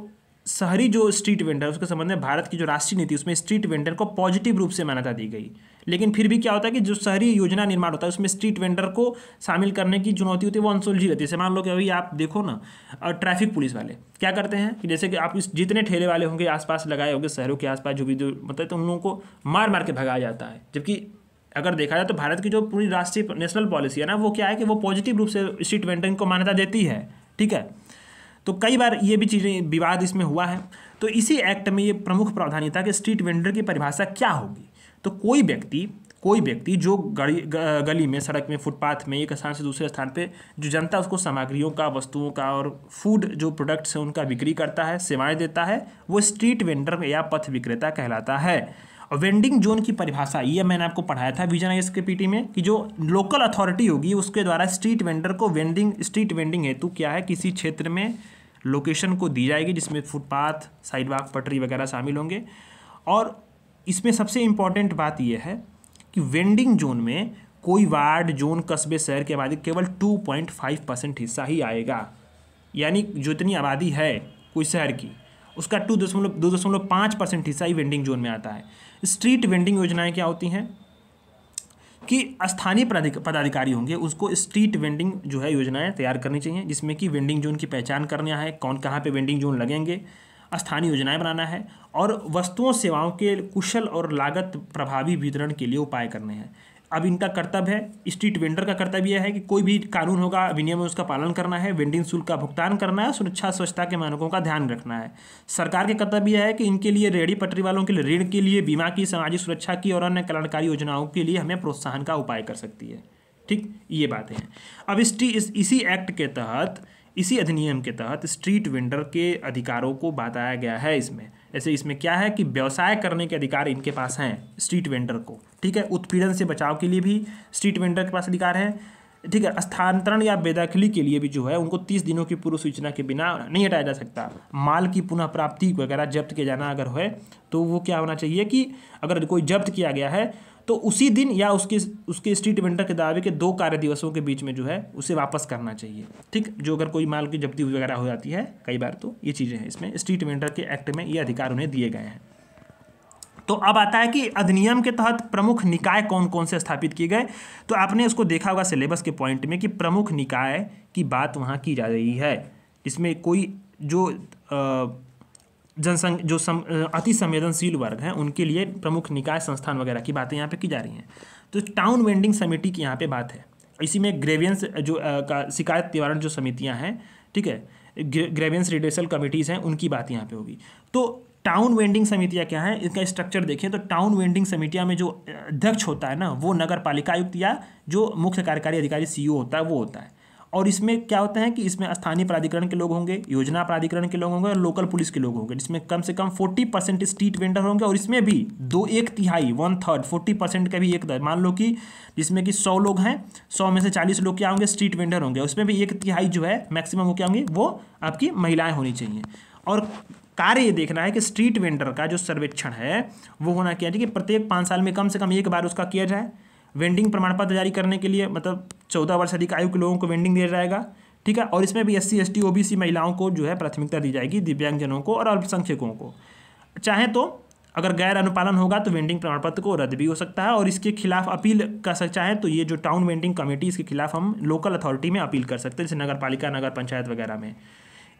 शहरी जो स्ट्रीट वेंडर उसके संबंध में भारत की जो राष्ट्रीय नीति उसमें स्ट्रीट वेंडर को पॉजिटिव रूप से मान्यता दी गई लेकिन फिर भी क्या होता है कि जो शहरी योजना निर्माण होता है उसमें स्ट्रीट वेंडर को शामिल करने की चुनौती होती है वो अनसुलझी रहती है जैसे मान लो कि अभी आप देखो ना ट्रैफिक पुलिस वाले क्या करते हैं कि जैसे कि आप इस जितने ठेले वाले होंगे आसपास लगाए होंगे शहरों के आसपास जो भी जो मतलब तो उन लोगों को मार मार के भगाया जाता है जबकि अगर देखा जाए तो भारत की जो पूरी राष्ट्रीय नेशनल पॉलिसी है ना वो क्या है कि वो पॉजिटिव रूप से स्ट्रीट वेंडरिंग को मान्यता देती है ठीक है तो कई बार ये भी चीज़ें विवाद इसमें हुआ है तो इसी एक्ट में ये प्रमुख प्रावधानी था कि स्ट्रीट वेंडर की परिभाषा क्या होगी तो कोई व्यक्ति कोई व्यक्ति जो गली गली में सड़क में फुटपाथ में एक स्थान से दूसरे स्थान पे जो जनता उसको सामग्रियों का वस्तुओं का और फूड जो प्रोडक्ट्स हैं उनका बिक्री करता है सेवाएं देता है वो स्ट्रीट वेंडर या पथ विक्रेता कहलाता है और वेंडिंग जोन की परिभाषा ये मैंने आपको पढ़ाया था विजन एस के पी में कि जो लोकल अथॉरिटी होगी उसके द्वारा स्ट्रीट वेंडर को वेंडिंग स्ट्रीट वेंडिंग हेतु क्या है किसी क्षेत्र में लोकेशन को दी जाएगी जिसमें फुटपाथ साइडवाक पटरी वगैरह शामिल होंगे और इसमें सबसे इम्पॉर्टेंट बात यह है कि वेंडिंग जोन में कोई वार्ड जोन कस्बे शहर की आबादी केवल 2.5 परसेंट हिस्सा ही आएगा यानी जो इतनी आबादी है कोई शहर की उसका टू दशमलव दो दशमलव पाँच परसेंट हिस्सा ही वेंडिंग जोन में आता है स्ट्रीट वेंडिंग योजनाएं क्या होती हैं कि स्थानीय पदाधिकारी होंगे उसको स्ट्रीट वेंडिंग जो है योजनाएं तैयार करनी चाहिए जिसमें कि वेंडिंग जोन की पहचान करना है कौन कहाँ पे वेंडिंग जोन लगेंगे स्थानीय योजनाएं बनाना है और वस्तुओं सेवाओं के कुशल और लागत प्रभावी वितरण के लिए उपाय करने हैं अब इनका कर्तव्य है स्ट्रीट वेंडर का कर्तव्य यह है कि कोई भी कानून होगा विनियम उसका पालन करना है वेंडिंग शुल्क का भुगतान करना है सुरक्षा स्वच्छता के मानकों का ध्यान रखना है सरकार के कर्तव्य यह है कि इनके लिए रेहड़ी पटरी वालों के लिए ऋण के लिए बीमा की सामाजिक सुरक्षा की और अन्य कल्याणकारी योजनाओं के लिए हमें प्रोत्साहन का उपाय कर सकती है ठीक ये बातें हैं अब इस इसी एक्ट के तहत इसी अधिनियम के तहत स्ट्रीट वेंडर के अधिकारों को बताया गया है इसमें ऐसे इसमें क्या है कि व्यवसाय करने के अधिकार इनके पास हैं स्ट्रीट वेंडर को ठीक है उत्पीड़न से बचाव के लिए भी स्ट्रीट वेंडर के पास अधिकार है ठीक है स्थानांतरण या बेदाखिली के लिए भी जो है उनको तीस दिनों की पूर्व सूचना के बिना नहीं हटाया जा सकता माल की पुनः प्राप्ति वगैरह जब्त किया जाना अगर है तो वो क्या होना चाहिए कि अगर कोई जब्त किया गया है तो उसी दिन या उसके उसके स्ट्रीट वेंडर के दावे के दो कार्य दिवसों के बीच में जो है उसे वापस करना चाहिए ठीक जो अगर कोई माल की जब्ती वगैरह हो जाती है कई बार तो ये चीज़ें हैं इसमें स्ट्रीट वेंडर के एक्ट में ये अधिकार उन्हें दिए गए हैं तो अब आता है कि अधिनियम के तहत प्रमुख निकाय कौन कौन से स्थापित किए गए तो आपने उसको देखा होगा सिलेबस के पॉइंट में कि प्रमुख निकाय की बात वहाँ की जा रही है इसमें कोई जो आ, जनसंघ जो सम, अति संवेदनशील वर्ग हैं उनके लिए प्रमुख निकाय संस्थान वगैरह की बातें यहाँ पे की जा रही हैं तो टाउन वेंडिंग समिति की यहाँ पे बात है इसी में ग्रेवियंस जो आ, का शिकायत निवारण जो समितियाँ हैं ठीक है ग्रेवियंस रिडेसल कमिटीज़ हैं उनकी बात यहाँ पे होगी तो टाउन वेंडिंग समितियाँ क्या हैं इसका स्ट्रक्चर देखें तो टाउन वेंडिंग समितियाँ में जो अध्यक्ष होता है ना वो नगर पालिका आयुक्त या जो मुख्य कार्यकारी अधिकारी सी e होता है वो होता है और इसमें क्या होता है कि इसमें स्थानीय प्राधिकरण के लोग होंगे योजना प्राधिकरण के लोग होंगे और लोकल पुलिस के लोग होंगे जिसमें कम से कम फोर्टी परसेंट स्ट्रीट वेंडर होंगे और इसमें भी दो एक तिहाई वन थर्ड फोर्टी परसेंट का भी एक थर्ड मान लो कि जिसमें कि सौ लोग हैं सौ में से चालीस लोग क्या होंगे स्ट्रीट वेंडर होंगे उसमें भी एक तिहाई जो है मैक्सिमम वो क्या होंगे वो आपकी महिलाएँ होनी चाहिए और कार्य ये देखना है कि स्ट्रीट वेंडर का जो सर्वेक्षण है वो होना क्या चाहिए कि प्रत्येक पाँच साल में कम से कम एक बार उसका किया जाए वेंडिंग प्रमाण पत्र जारी करने के लिए मतलब चौदह वर्ष अधिक आयु के लोगों को वेंडिंग दिया जाएगा ठीक है और इसमें भी S C S T O B C महिलाओं को जो है प्राथमिकता दी जाएगी दिव्यांगजनों को और अल्पसंख्यकों को चाहे तो अगर गैर अनुपालन होगा तो वेंडिंग प्रमाण पत्र को रद्द भी हो सकता है और इसके खिलाफ अपील कर सकता है तो ये जो टाउन वेंडिंग कमेटी इसके खिलाफ हम लोकल अथॉरिटी में अपील कर सकते हैं जैसे नगर पालिका नगर पंचायत वगैरह में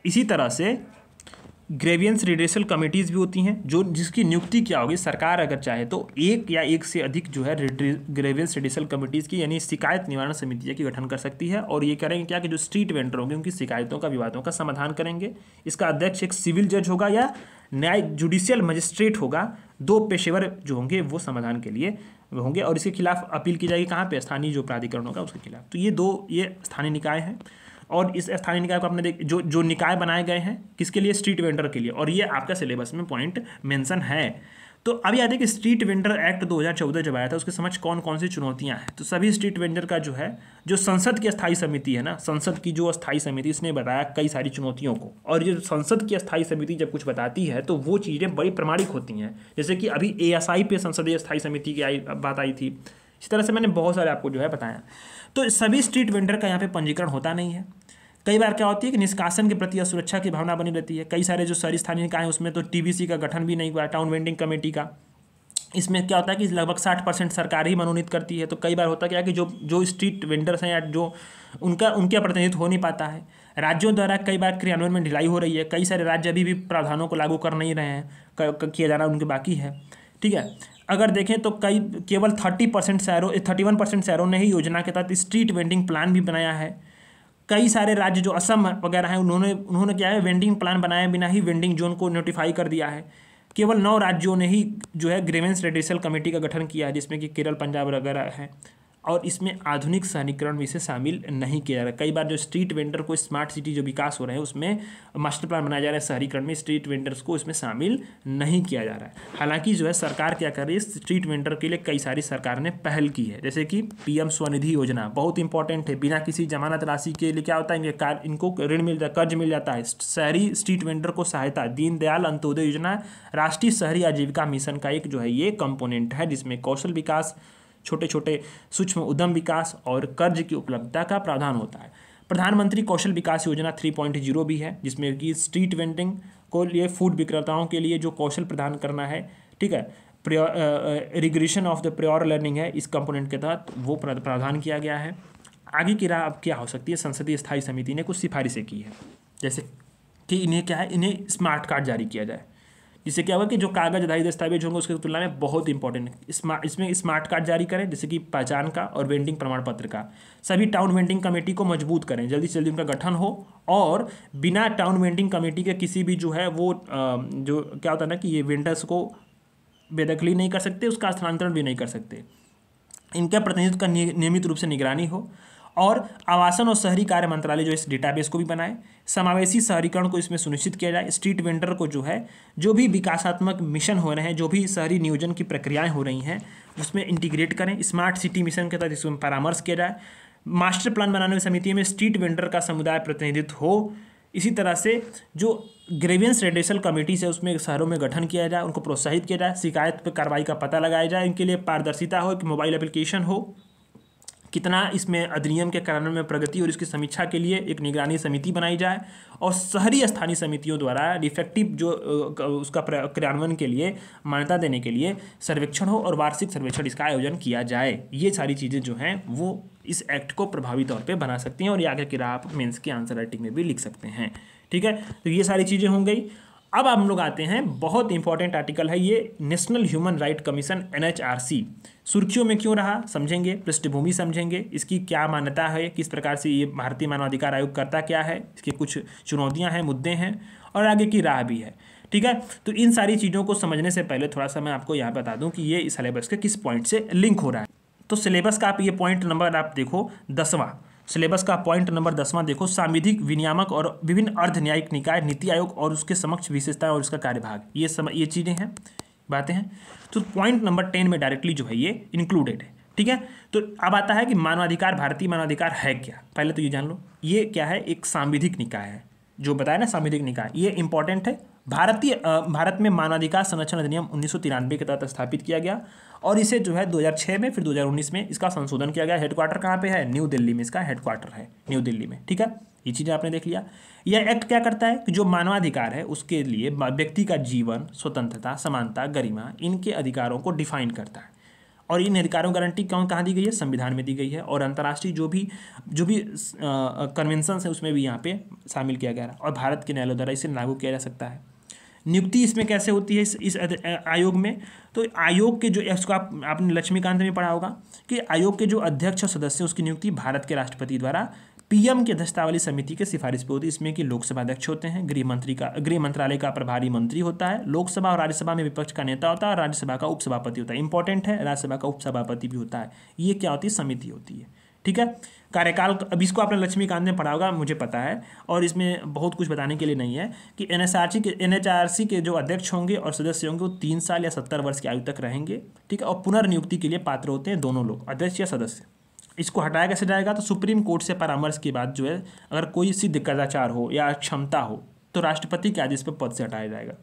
इसी तरह से ग्रेवियंस रिडेशल कमेटीज़ भी होती हैं जो जिसकी नियुक्ति क्या होगी सरकार अगर चाहे तो एक या एक से अधिक जो है ग्रेवियंस रिडेशल कमेटीज़ की यानी शिकायत निवारण समिति की गठन कर सकती है और ये करेंगे क्या कि जो स्ट्रीट वेंडर होंगे उनकी शिकायतों का विवादों का समाधान करेंगे इसका अध्यक्ष एक सिविल जज होगा या न्याय जुडिशियल मजिस्ट्रेट होगा दो पेशेवर जो होंगे वो समाधान के लिए होंगे और इसके खिलाफ अपील की जाएगी कहाँ पर स्थानीय जो प्राधिकरण होगा उसके खिलाफ तो ये दो ये स्थानीय निकाय हैं और इस स्थानीय निकाय को आपने देख जो जो निकाय बनाए गए हैं किसके लिए स्ट्रीट वेंडर के लिए और ये आपका सिलेबस में पॉइंट मेंशन है तो अब याद है कि स्ट्रीट वेंडर एक्ट 2014 जब आया था उसके समझ कौन कौन सी चुनौतियां हैं तो सभी स्ट्रीट वेंडर का जो है जो संसद की स्थायी समिति है ना संसद की जो स्थायी समिति इसने बताया कई सारी चुनौतियों को और ये संसद की स्थायी समिति जब कुछ बताती है तो वो चीज़ें बड़ी प्रमाणिक होती हैं जैसे कि अभी ए एस आई पे संसदीय स्थायी समिति की आई बात आई थी इसी तरह से मैंने बहुत सारे आपको जो है बताया तो सभी स्ट्रीट वेंडर का यहाँ पर पंजीकरण होता नहीं है कई बार क्या होती है कि निष्कासन के प्रति असुरक्षा की भावना बनी रहती है कई सारे जो शहरी स्थानीय निकाय हैं उसमें तो टीबीसी का गठन भी नहीं हुआ टाउन वेंडिंग कमेटी का इसमें क्या होता है कि लगभग साठ परसेंट सरकार ही मनोनीत करती है तो कई बार होता क्या है कि जो जो स्ट्रीट वेंडर्स हैं या जो उनका उनका प्रतिनिधित्व हो नहीं पाता है राज्यों द्वारा कई बार क्रियान्वयन में ढिलाई हो रही है कई सारे राज्य अभी भी प्रावधानों को लागू कर नहीं रहे हैं किया जाना उनके बाकी है ठीक है अगर देखें तो कई केवल थर्टी परसेंट शहरों थर्टी वन परसेंट शहरों ने ही योजना के तहत स्ट्रीट वेंडिंग प्लान भी बनाया है कई सारे राज्य जो असम वगैरह हैं उन्होंने उन्होंने क्या है वेंडिंग प्लान बनाए बिना ही वेंडिंग जोन को नोटिफाई कर दिया है केवल नौ राज्यों ने ही जो है ग्रेवेंस रेडिसल कमेटी का गठन किया है जिसमें कि केरल पंजाब वगैरह है और इसमें आधुनिक शहरीकरण में इसे शामिल नहीं किया जा रहा कई बार जो स्ट्रीट वेंडर को स्मार्ट सिटी जो विकास हो रहे हैं उसमें मास्टर प्लान बनाया जा रहा है शहरीकरण में स्ट्रीट वेंडर्स को इसमें शामिल नहीं किया जा रहा है हालांकि जो है सरकार क्या कर रही है स्ट्रीट वेंडर के लिए कई सारी सरकार ने पहल की है जैसे कि पीएम स्वनिधि योजना बहुत इंपॉर्टेंट है बिना किसी जमानत राशि के लिए क्या होता है कार इनको ऋण मिल जाता कर्ज मिल जाता है शहरी स्ट्रीट वेंडर को सहायता दीनदयाल अंत्योदय योजना राष्ट्रीय शहरी आजीविका मिशन का एक जो है ये कंपोनेंट है जिसमें कौशल विकास छोटे छोटे सूक्ष्म उद्यम विकास और कर्ज की उपलब्धता का प्रावधान होता है प्रधानमंत्री कौशल विकास योजना 3.0 भी है जिसमें कि स्ट्रीट वेंडिंग को लिए फूड विक्रेताओं के लिए जो कौशल प्रदान करना है ठीक है regression of the pure learning है इस कंपोनेंट के तहत वो प्रावधान किया गया है आगे की राह अब क्या हो सकती है संसदीय स्थायी समिति ने कुछ सिफारिशें की है जैसे कि इन्हें क्या है इन्हें स्मार्ट कार्ड जारी किया जाए इससे क्या होगा कि जो कागजधारी दस्तावेज होंगे उसकी तुलना में बहुत इंपॉर्टेंट है इसमें स्मार्ट कार्ड जारी करें जैसे कि पहचान का और वेंडिंग प्रमाण पत्र का सभी टाउन वेंडिंग कमेटी को मजबूत करें जल्दी से जल्दी उनका गठन हो और बिना टाउन वेंडिंग कमेटी के किसी भी जो है वो जो क्या होता है ना कि ये वेंडर्स को बेदखली नहीं कर सकते उसका स्थानांतरण भी नहीं कर सकते इनका प्रतिनिधित्व का नियमित रूप से निगरानी हो और आवासन और शहरी कार्य मंत्रालय जो इस डेटाबेस को भी बनाए समावेशी शहरीकरण को इसमें सुनिश्चित किया जाए स्ट्रीट वेंडर को जो है जो भी विकासात्मक मिशन हो रहे हैं जो भी शहरी नियोजन की प्रक्रियाएं हो रही हैं उसमें इंटीग्रेट करें स्मार्ट सिटी मिशन के तहत इसमें परामर्श किया जाए मास्टर प्लान बनाने की समिति में स्ट्रीट वेंडर का समुदाय प्रतिनिधित्व हो इसी तरह से जो ग्रेवियंस रेडेशल कमेटीज है उसमें शहरों में गठन किया जाए उनको प्रोत्साहित किया जाए शिकायत पर कार्रवाई का पता लगाया जाए इनके लिए पारदर्शिता हो एक मोबाइल एप्लीकेशन हो कितना इसमें अधिनियम के कार्यान्वयन में प्रगति और इसकी समीक्षा के लिए एक निगरानी समिति बनाई जाए और शहरी स्थानीय समितियों द्वारा डिफेक्टिव जो उसका क्रियान्वयन के लिए मान्यता देने के लिए सर्वेक्षण हो और वार्षिक सर्वेक्षण इसका आयोजन किया जाए ये सारी चीज़ें जो हैं वो इस एक्ट को प्रभावी तौर पर बना सकती हैं और ये आगे कि आप मेन्स के आंसर राइटिंग में भी लिख सकते हैं ठीक है तो ये सारी चीज़ें होंगे गई अब हम लोग आते हैं बहुत इंपॉर्टेंट आर्टिकल है ये नेशनल ह्यूमन राइट कमीशन एन सुर्खियों में क्यों रहा समझेंगे पृष्ठभूमि समझेंगे इसकी क्या मान्यता है किस प्रकार से ये भारतीय मानवाधिकार आयोग करता क्या है इसके कुछ चुनौतियाँ हैं मुद्दे हैं और आगे की राह भी है ठीक है तो इन सारी चीज़ों को समझने से पहले थोड़ा सा मैं आपको यहाँ बता दूँ कि ये सिलेबस के किस पॉइंट से लिंक हो रहा है तो सिलेबस का आप ये पॉइंट नंबर आप देखो दसवां सिलेबस का पॉइंट नंबर दसवां देखो सांविधिक विनियामक और विभिन्न अर्ध न्यायिक निकाय नीति आयोग और उसके समक्ष विशेषता और उसका कार्यभाग ये सम ये चीज़ें हैं बातें हैं तो पॉइंट नंबर टेन में डायरेक्टली जो है ये इंक्लूडेड है ठीक है तो अब आता है कि मानवाधिकार भारतीय मानवाधिकार है क्या पहले तो ये जान लो ये क्या है एक सांविधिक निकाय है जो बताया ना सांविधिक निकाय ये इंपॉर्टेंट है भारतीय भारत में मानवाधिकार संरक्षण अधिनियम उन्नीस के तहत स्थापित किया गया और इसे जो है 2006 में फिर 2019 में इसका संशोधन किया गया हेडक्वार्टर कहाँ पे है न्यू दिल्ली में इसका हेडक्वार्टर है न्यू दिल्ली में ठीक है ये चीज़ें आपने देख लिया यह एक्ट क्या करता है कि जो मानवाधिकार है उसके लिए व्यक्ति का जीवन स्वतंत्रता समानता गरिमा इनके अधिकारों को डिफाइन करता है और इन अधिकारों गारंटी कौन कहाँ दी गई है संविधान में दी गई है और अंतर्राष्ट्रीय जो भी जो भी कन्वेंसन्स है उसमें भी यहाँ पे शामिल किया गया है और भारत के न्यायालय द्वारा इसे लागू किया जा सकता है नियुक्ति इसमें कैसे होती है इस, इस आयोग में तो आयोग के जो इसको आप आपने लक्ष्मीकांत में पढ़ा होगा कि आयोग के जो अध्यक्ष और सदस्य उसकी नियुक्ति भारत के राष्ट्रपति द्वारा पीएम की अध्यक्षता समिति के सिफारिश पर होती है इसमें कि लोकसभा अध्यक्ष होते हैं गृह मंत्री का गृह मंत्रालय का प्रभारी मंत्री होता है लोकसभा और राज्यसभा में विपक्ष का नेता होता है और राज्यसभा का उपसभापति होता है इंपॉर्टेंट है राज्यसभा का उपसभापति भी होता है ये क्या होती है समिति होती है ठीक है कार्यकाल अब इसको आपने लक्ष्मीकांत ने पढ़ा होगा मुझे पता है और इसमें बहुत कुछ बताने के लिए नहीं है कि एन के एन के जो अध्यक्ष होंगे और सदस्य होंगे वो तीन साल या सत्तर वर्ष की आयु तक रहेंगे ठीक है और पुनर्नियुक्ति के लिए पात्र होते हैं दोनों लोग अध्यक्ष या सदस्य इसको हटाया कैसे जाएगा तो सुप्रीम कोर्ट से परामर्श के बाद जो है अगर कोई सिद्ध कदाचार हो या क्षमता हो तो राष्ट्रपति के आदेश पर पद से हटाया जाएगा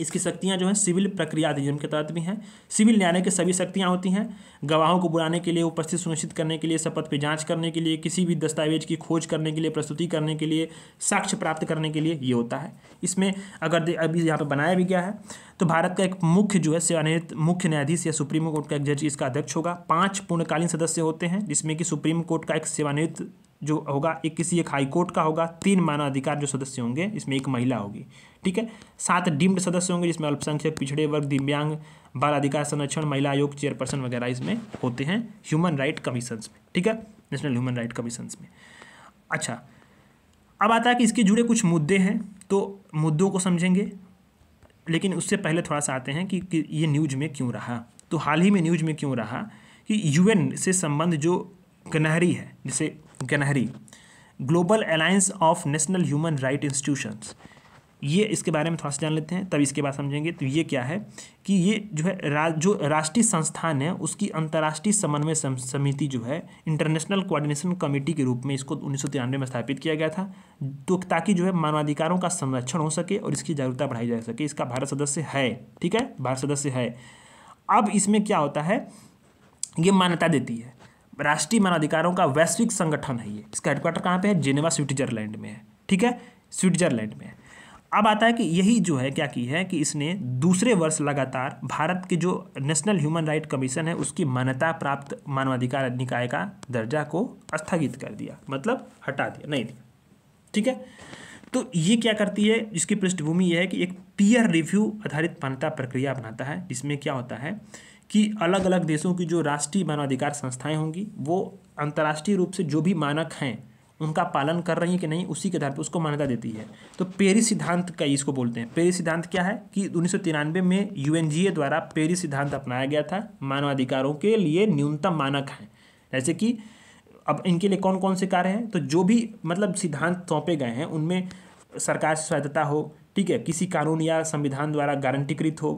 इसकी शक्तियाँ जो हैं सिविल प्रक्रिया अधिनियम के तहत भी हैं सिविल न्यायालय के सभी शक्तियाँ होती हैं गवाहों को बुलाने के लिए उपस्थित सुनिश्चित करने के लिए शपथ पर जाँच करने के लिए किसी भी दस्तावेज की खोज करने के लिए प्रस्तुति करने के लिए साक्ष्य प्राप्त करने के लिए ये होता है इसमें अगर अभी यहाँ पर बनाया भी गया है तो भारत का एक मुख्य जो है सेवानिवृत्त मुख्य न्यायाधीश या सुप्रीम कोर्ट का एक जज इसका अध्यक्ष होगा पाँच पूर्णकालीन सदस्य होते हैं जिसमें कि सुप्रीम कोर्ट का एक सेवानिवृत्त जो होगा एक किसी एक हाई कोर्ट का होगा तीन मानवाधिकार जो सदस्य होंगे इसमें एक महिला होगी ठीक है सात डीम्ड सदस्य होंगे जिसमें अल्पसंख्यक पिछड़े वर्ग दिव्यांग बाल अधिकार संरक्षण महिला आयोग चेयरपर्सन वगैरह इसमें होते हैं ह्यूमन राइट कमीशन में ठीक है नेशनल ह्यूमन राइट कमीशन में अच्छा अब आता है कि इसके जुड़े कुछ मुद्दे हैं तो मुद्दों को समझेंगे लेकिन उससे पहले थोड़ा सा आते हैं कि, कि ये न्यूज में क्यों रहा तो हाल ही में न्यूज में क्यों रहा कि यूएन से संबंध जो गनहरी है जिसे GANHRI global alliance of national human right institutions ये इसके बारे में थोड़ा सा जान लेते हैं तब इसके बाद समझेंगे तो ये क्या है कि ये जो है रा, जो राष्ट्रीय संस्थान है उसकी अंतर्राष्ट्रीय समन्वय समिति जो है इंटरनेशनल कोऑर्डिनेशन कमेटी के रूप में इसको उन्नीस में स्थापित किया गया था तो ताकि जो है मानवाधिकारों का संरक्षण हो सके और इसकी जागरूकता बढ़ाई जा सके इसका भारत सदस्य है ठीक है भारत सदस्य है अब इसमें क्या होता है ये मान्यता देती है राष्ट्रीय मानवाधिकारों का वैश्विक संगठन है ये इसका हेडक्वार्टर कहाँ पर है जेनेवा स्विट्जरलैंड में है ठीक है स्विट्जरलैंड में है अब आता है कि यही जो है क्या की है कि इसने दूसरे वर्ष लगातार भारत के जो नेशनल ह्यूमन राइट कमीशन है उसकी मान्यता प्राप्त मानवाधिकार निकाय का दर्जा को स्थगित कर दिया मतलब हटा दिया नहीं दिया ठीक है तो ये क्या करती है इसकी पृष्ठभूमि यह है कि एक पीयर रिव्यू आधारित मान्यता प्रक्रिया बनाता है जिसमें क्या होता है कि अलग अलग देशों की जो राष्ट्रीय मानवाधिकार संस्थाएं होंगी वो अंतर्राष्ट्रीय रूप से जो भी मानक हैं उनका पालन कर रही है कि नहीं उसी के आधार पर उसको मान्यता देती है तो पेरिस सिद्धांत का इसको बोलते हैं पेरिस सिद्धांत क्या है कि उन्नीस में यू द्वारा पेरिस सिद्धांत अपनाया गया था मानवाधिकारों के लिए न्यूनतम मानक हैं जैसे कि अब इनके लिए कौन कौन से कार्य हैं तो जो भी मतलब सिद्धांत सौंपे गए हैं उनमें सरकार से स्वायत्तता हो ठीक है किसी कानून या संविधान द्वारा गारंटीकृत हो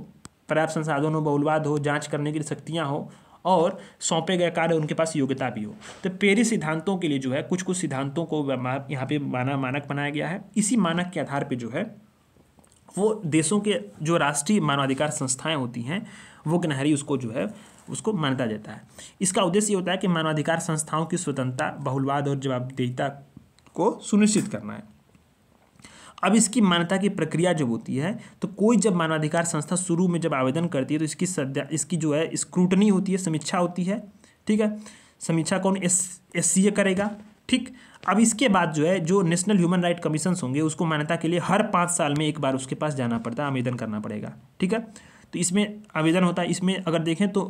पर्याप्त संसाधन हो बहुलवाद हो जांच करने की शक्तियाँ हो और सौंपे गए कार्य उनके पास योग्यता भी हो तो पेरी सिद्धांतों के लिए जो है कुछ कुछ सिद्धांतों को यहाँ पे माना मानक बनाया गया है इसी मानक के आधार पर जो है वो देशों के जो राष्ट्रीय मानवाधिकार संस्थाएं होती हैं वो गिनहरी उसको जो है उसको मान्यता देता है इसका उद्देश्य ये होता है कि मानवाधिकार संस्थाओं की स्वतंत्रता बहुलवाद और जवाबदेहिता को सुनिश्चित करना है अब इसकी मान्यता की प्रक्रिया जब होती है तो कोई जब मानवाधिकार संस्था शुरू में जब आवेदन करती है तो इसकी सद्या इसकी जो है स्क्रूटनी होती है समीक्षा होती है ठीक है समीक्षा कौन एस एस करेगा ठीक अब इसके बाद जो है जो नेशनल ह्यूमन राइट कमीशन होंगे उसको मान्यता के लिए हर पाँच साल में एक बार उसके पास जाना पड़ता है आवेदन करना पड़ेगा ठीक है तो इसमें आवेदन होता है इसमें अगर देखें तो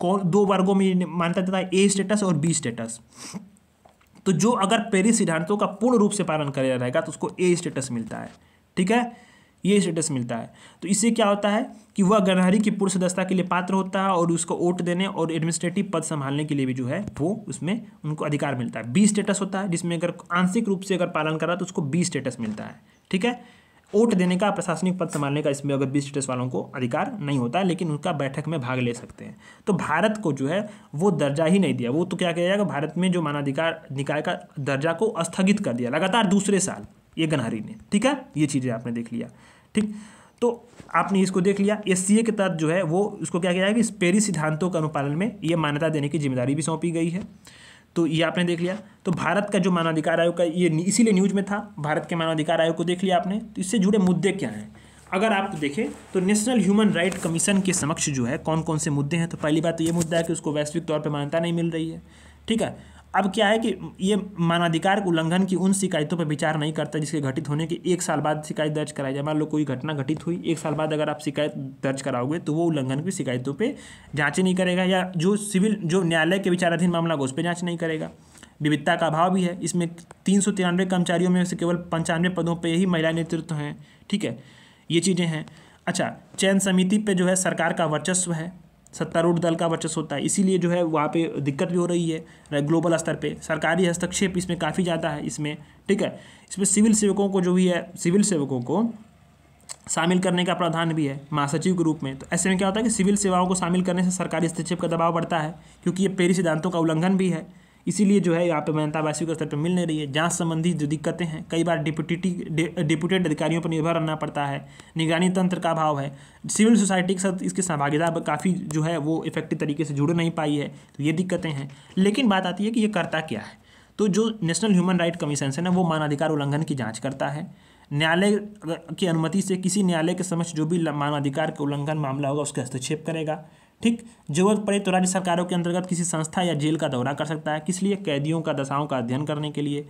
कौन दो वर्गों में मान्यता देता है ए स्टेटस और बी स्टेटस तो जो अगर पेरिस सिद्धांतों का पूर्ण रूप से पालन करे रहेगा तो उसको ए स्टेटस मिलता है ठीक है ये स्टेटस मिलता है तो इससे क्या होता है कि वह गणहरी की पूर्व सदस्यता के लिए पात्र होता है और उसको वोट देने और एडमिनिस्ट्रेटिव पद संभालने के लिए भी जो है वो उसमें उनको अधिकार मिलता है बी स्टेटस होता है जिसमें अगर आंशिक रूप से अगर पालन करा तो उसको बी स्टेटस मिलता है ठीक है वोट देने का प्रशासनिक पद संभालने का इसमें अगर बी स्टेटस वालों को अधिकार नहीं होता है लेकिन उनका बैठक में भाग ले सकते हैं तो भारत को जो है वो दर्जा ही नहीं दिया वो तो क्या किया जाएगा भारत में जो मानवाधिकार निकाय का दर्जा को स्थगित कर दिया लगातार दूसरे साल ये गनहारी ने ठीक है ये चीज़ें आपने देख लिया ठीक तो आपने इसको देख लिया एस के तहत जो है वो उसको क्या किया जाएगा इस पेरी सिद्धांतों के अनुपालन में ये मान्यता देने की जिम्मेदारी भी सौंपी गई है तो ये आपने देख लिया तो भारत का जो मानवाधिकार आयोग का ये इसीलिए न्यूज में था भारत के मानवाधिकार आयोग को देख लिया आपने तो इससे जुड़े मुद्दे क्या हैं अगर आप देखें तो नेशनल ह्यूमन राइट कमीशन के समक्ष जो है कौन कौन से मुद्दे हैं तो पहली बात तो ये मुद्दा है कि उसको वैश्विक तौर पर मान्यता नहीं मिल रही है ठीक है अब क्या है कि ये मानवाधिकार के उल्लंघन की उन शिकायतों पर विचार नहीं करता जिसके घटित होने के एक साल बाद शिकायत दर्ज कराई जाए मान लो कोई घटना घटित हुई एक साल बाद अगर आप शिकायत दर्ज कराओगे तो वो उल्लंघन की शिकायतों पर जाँच नहीं करेगा या जो सिविल जो न्यायालय के विचाराधीन मामला उस पर जाँच नहीं करेगा विविधता का अभाव भी है इसमें तीन सौ तिरानवे कर्मचारियों में से केवल पंचानवे पदों पर ही महिला नेतृत्व हैं ठीक है ये चीज़ें हैं अच्छा चयन समिति पे जो है सरकार का वर्चस्व है सत्तारूढ़ दल का वर्चस्व होता है इसीलिए जो है वहाँ पे दिक्कत भी हो रही है ग्लोबल स्तर पे सरकारी हस्तक्षेप इसमें काफ़ी ज़्यादा है इसमें ठीक है इसमें सिविल सेवकों को जो भी है सिविल सेवकों को शामिल करने का प्रावधान भी है महासचिव के रूप में तो ऐसे में क्या होता है कि सिविल सेवाओं को शामिल करने से सरकारी हस्तक्षेप का दबाव बढ़ता है क्योंकि ये पेरी सिद्धांतों का उल्लंघन भी है इसीलिए जो है यहाँ पे मान्यतावासियों के स्तर पर मिल नहीं रही है जांच संबंधी जो दिक्कतें हैं कई बार डिप्यूटी डिप्यूटेड अधिकारियों पर निर्भर रहना पड़ता है निगरानी तंत्र का अभाव है सिविल सोसाइटी के साथ इसकी सहभागिता काफ़ी जो है वो इफेक्टिव तरीके से जुड़ नहीं पाई है तो ये दिक्कतें हैं लेकिन बात आती है कि ये करता क्या है तो जो नेशनल ह्यूमन राइट कमीशन है ना वो मानवाधिकार उल्लंघन की जाँच करता है न्यायालय की अनुमति से किसी न्यायालय के समक्ष जो भी मानवाधिकार का उल्लंघन मामला होगा उसका हस्तक्षेप करेगा ठीक जरूरत पड़े तो राज्य सरकारों के अंतर्गत किसी संस्था या जेल का दौरा कर सकता है किस लिए कैदियों का दशाओं का अध्ययन करने के लिए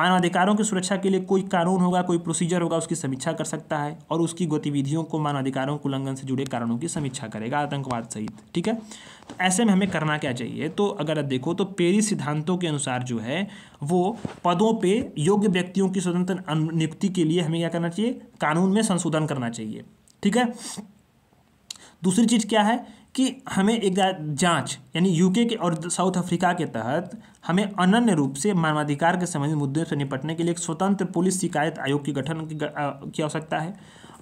मानवाधिकारों की सुरक्षा के लिए कोई कानून होगा कोई प्रोसीजर होगा उसकी समीक्षा कर सकता है और उसकी गतिविधियों को मानवाधिकारों के उल्लंघन से जुड़े कारणों की समीक्षा करेगा आतंकवाद सहित ठीक है तो ऐसे में हमें करना क्या चाहिए तो अगर देखो तो पेरिस सिद्धांतों के अनुसार जो है वो पदों पे योग्य व्यक्तियों की स्वतंत्र नियुक्ति के लिए हमें क्या करना चाहिए कानून में संशोधन करना चाहिए ठीक है दूसरी चीज़ क्या है कि हमें एक जांच यानी यूके के और साउथ अफ्रीका के तहत हमें अनन्य रूप से मानवाधिकार के संबंधित मुद्दों से निपटने के लिए एक स्वतंत्र पुलिस शिकायत आयोग के गठन की आवश्यकता है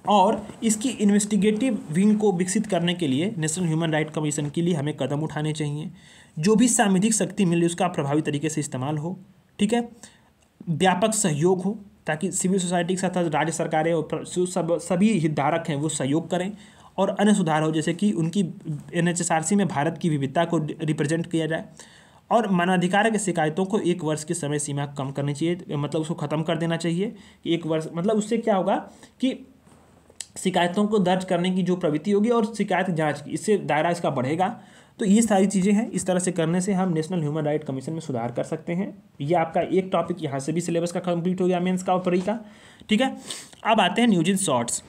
और इसकी इन्वेस्टिगेटिव विंग को विकसित करने के लिए नेशनल ह्यूमन राइट कमीशन के लिए हमें कदम उठाने चाहिए जो भी सामिधिक शक्ति मिले उसका प्रभावी तरीके से इस्तेमाल हो ठीक है व्यापक सहयोग हो ताकि सिविल सोसाइटी के साथ साथ राज्य सरकारें और सभी हितधारक हैं वो सहयोग करें और अन्य सुधार हो जैसे कि उनकी एन में भारत की विविधता को रिप्रेजेंट किया जाए और मानवाधिकार के शिकायतों को एक वर्ष की समय सीमा कम करनी चाहिए तो मतलब उसको ख़त्म कर देना चाहिए कि एक वर्ष मतलब उससे क्या होगा कि शिकायतों को दर्ज करने की जो प्रवृत्ति होगी और शिकायत जांच की इससे दायरा इसका बढ़ेगा तो ये सारी चीज़ें हैं इस तरह से करने से हम नेशनल ह्यूमन राइट कमीशन में सुधार कर सकते हैं ये आपका एक टॉपिक यहाँ से भी सिलेबस का कंप्लीट हो गया मेंस का और का ठीक है अब आते हैं न्यूज इन शॉर्ट्स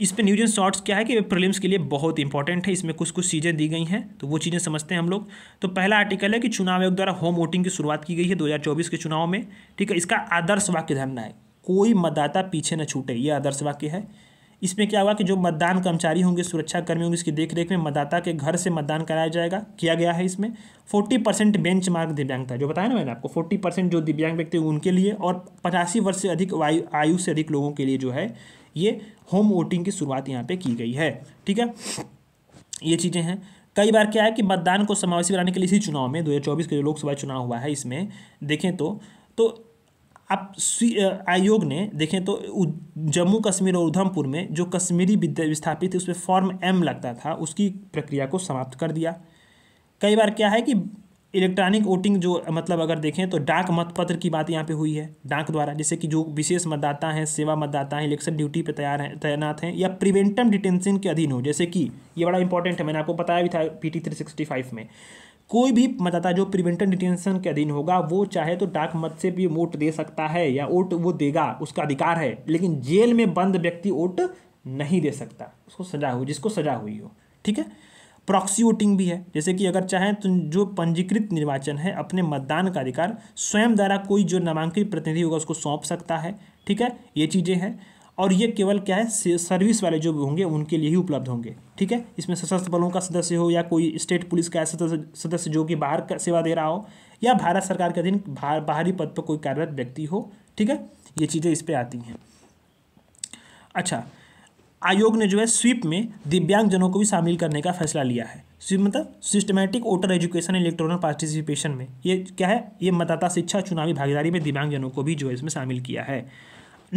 इस पर न्यूजन शॉर्ट्स क्या है कि प्रीलिम्स के लिए बहुत इंपॉर्टेंट है इसमें कुछ कुछ चीज़ें दी गई हैं तो वो चीज़ें समझते हैं हम लोग तो पहला आर्टिकल है कि चुनाव आयोग द्वारा होम वोटिंग की शुरुआत की गई है 2024 के चुनाव में ठीक है इसका आदर्श वाक्य धरना है कोई मतदाता पीछे न छूटे ये आदर्श वाक्य है इसमें क्या हुआ कि जो मतदान कर्मचारी होंगे सुरक्षाकर्मी होंगे इसकी देखरेख में मतदाता के घर से मतदान कराया जाएगा किया गया है इसमें फोर्टी परसेंट बेंच मार्क दिव्यांगता जो बताया ना मैंने आपको फोर्टी परसेंट जो दिव्यांग व्यक्ति उनके लिए और पचासी वर्ष से अधिक आयु से अधिक लोगों के लिए जो है ये होम वोटिंग की शुरुआत यहाँ पे की गई है ठीक है ये चीज़ें हैं कई बार क्या है कि मतदान को समावेशी बनाने के लिए इसी चुनाव में दो के जो लोकसभा चुनाव हुआ है इसमें देखें तो तो आप आयोग ने देखें तो जम्मू कश्मीर और उधमपुर में जो कश्मीरी विद्या विस्थापित थे उसमें फॉर्म एम लगता था उसकी प्रक्रिया को समाप्त कर दिया कई बार क्या है कि इलेक्ट्रॉनिक वोटिंग जो मतलब अगर देखें तो डाक मतपत्र की बात यहाँ पे हुई है डाक द्वारा जैसे कि जो विशेष मतदाता हैं सेवा मतदाता हैं इलेक्शन ड्यूटी पे तैयार हैं तैनात हैं या प्रिवेंटम डिटेंशन के अधीन हो जैसे कि ये बड़ा इंपॉर्टेंट है मैंने आपको बताया भी था P T three sixty five में कोई भी मतदाता जो प्रिवेंटम डिटेंशन के अधीन होगा वो चाहे तो डाक मत से भी वोट दे सकता है या वोट वो देगा उसका अधिकार है लेकिन जेल में बंद व्यक्ति वोट नहीं दे सकता उसको सजा हुई जिसको सजा हुई हो ठीक है प्रॉक्सी वोटिंग भी है जैसे कि अगर चाहें तो जो पंजीकृत निर्वाचन है अपने मतदान का अधिकार स्वयं द्वारा कोई जो नामांकित प्रतिनिधि होगा उसको सौंप सकता है ठीक है ये चीज़ें हैं और ये केवल क्या है सर्विस वाले जो होंगे उनके लिए ही उपलब्ध होंगे ठीक है इसमें सशस्त्र बलों का सदस्य हो या कोई स्टेट पुलिस का ऐसा सदस्य जो कि बाहर का सेवा दे रहा हो या भारत सरकार के अधीन बाहरी पद पर कोई कार्यरत व्यक्ति हो ठीक है ये चीज़ें इस पर आती हैं अच्छा आयोग ने जो है स्वीप में दिव्यांगजनों को भी शामिल करने का फैसला लिया है स्वीप मतलब systematic voter education electoral participation में ये क्या है ये मतदाता शिक्षा चुनावी भागीदारी में दिव्यांगजनों को भी जो है इसमें शामिल किया है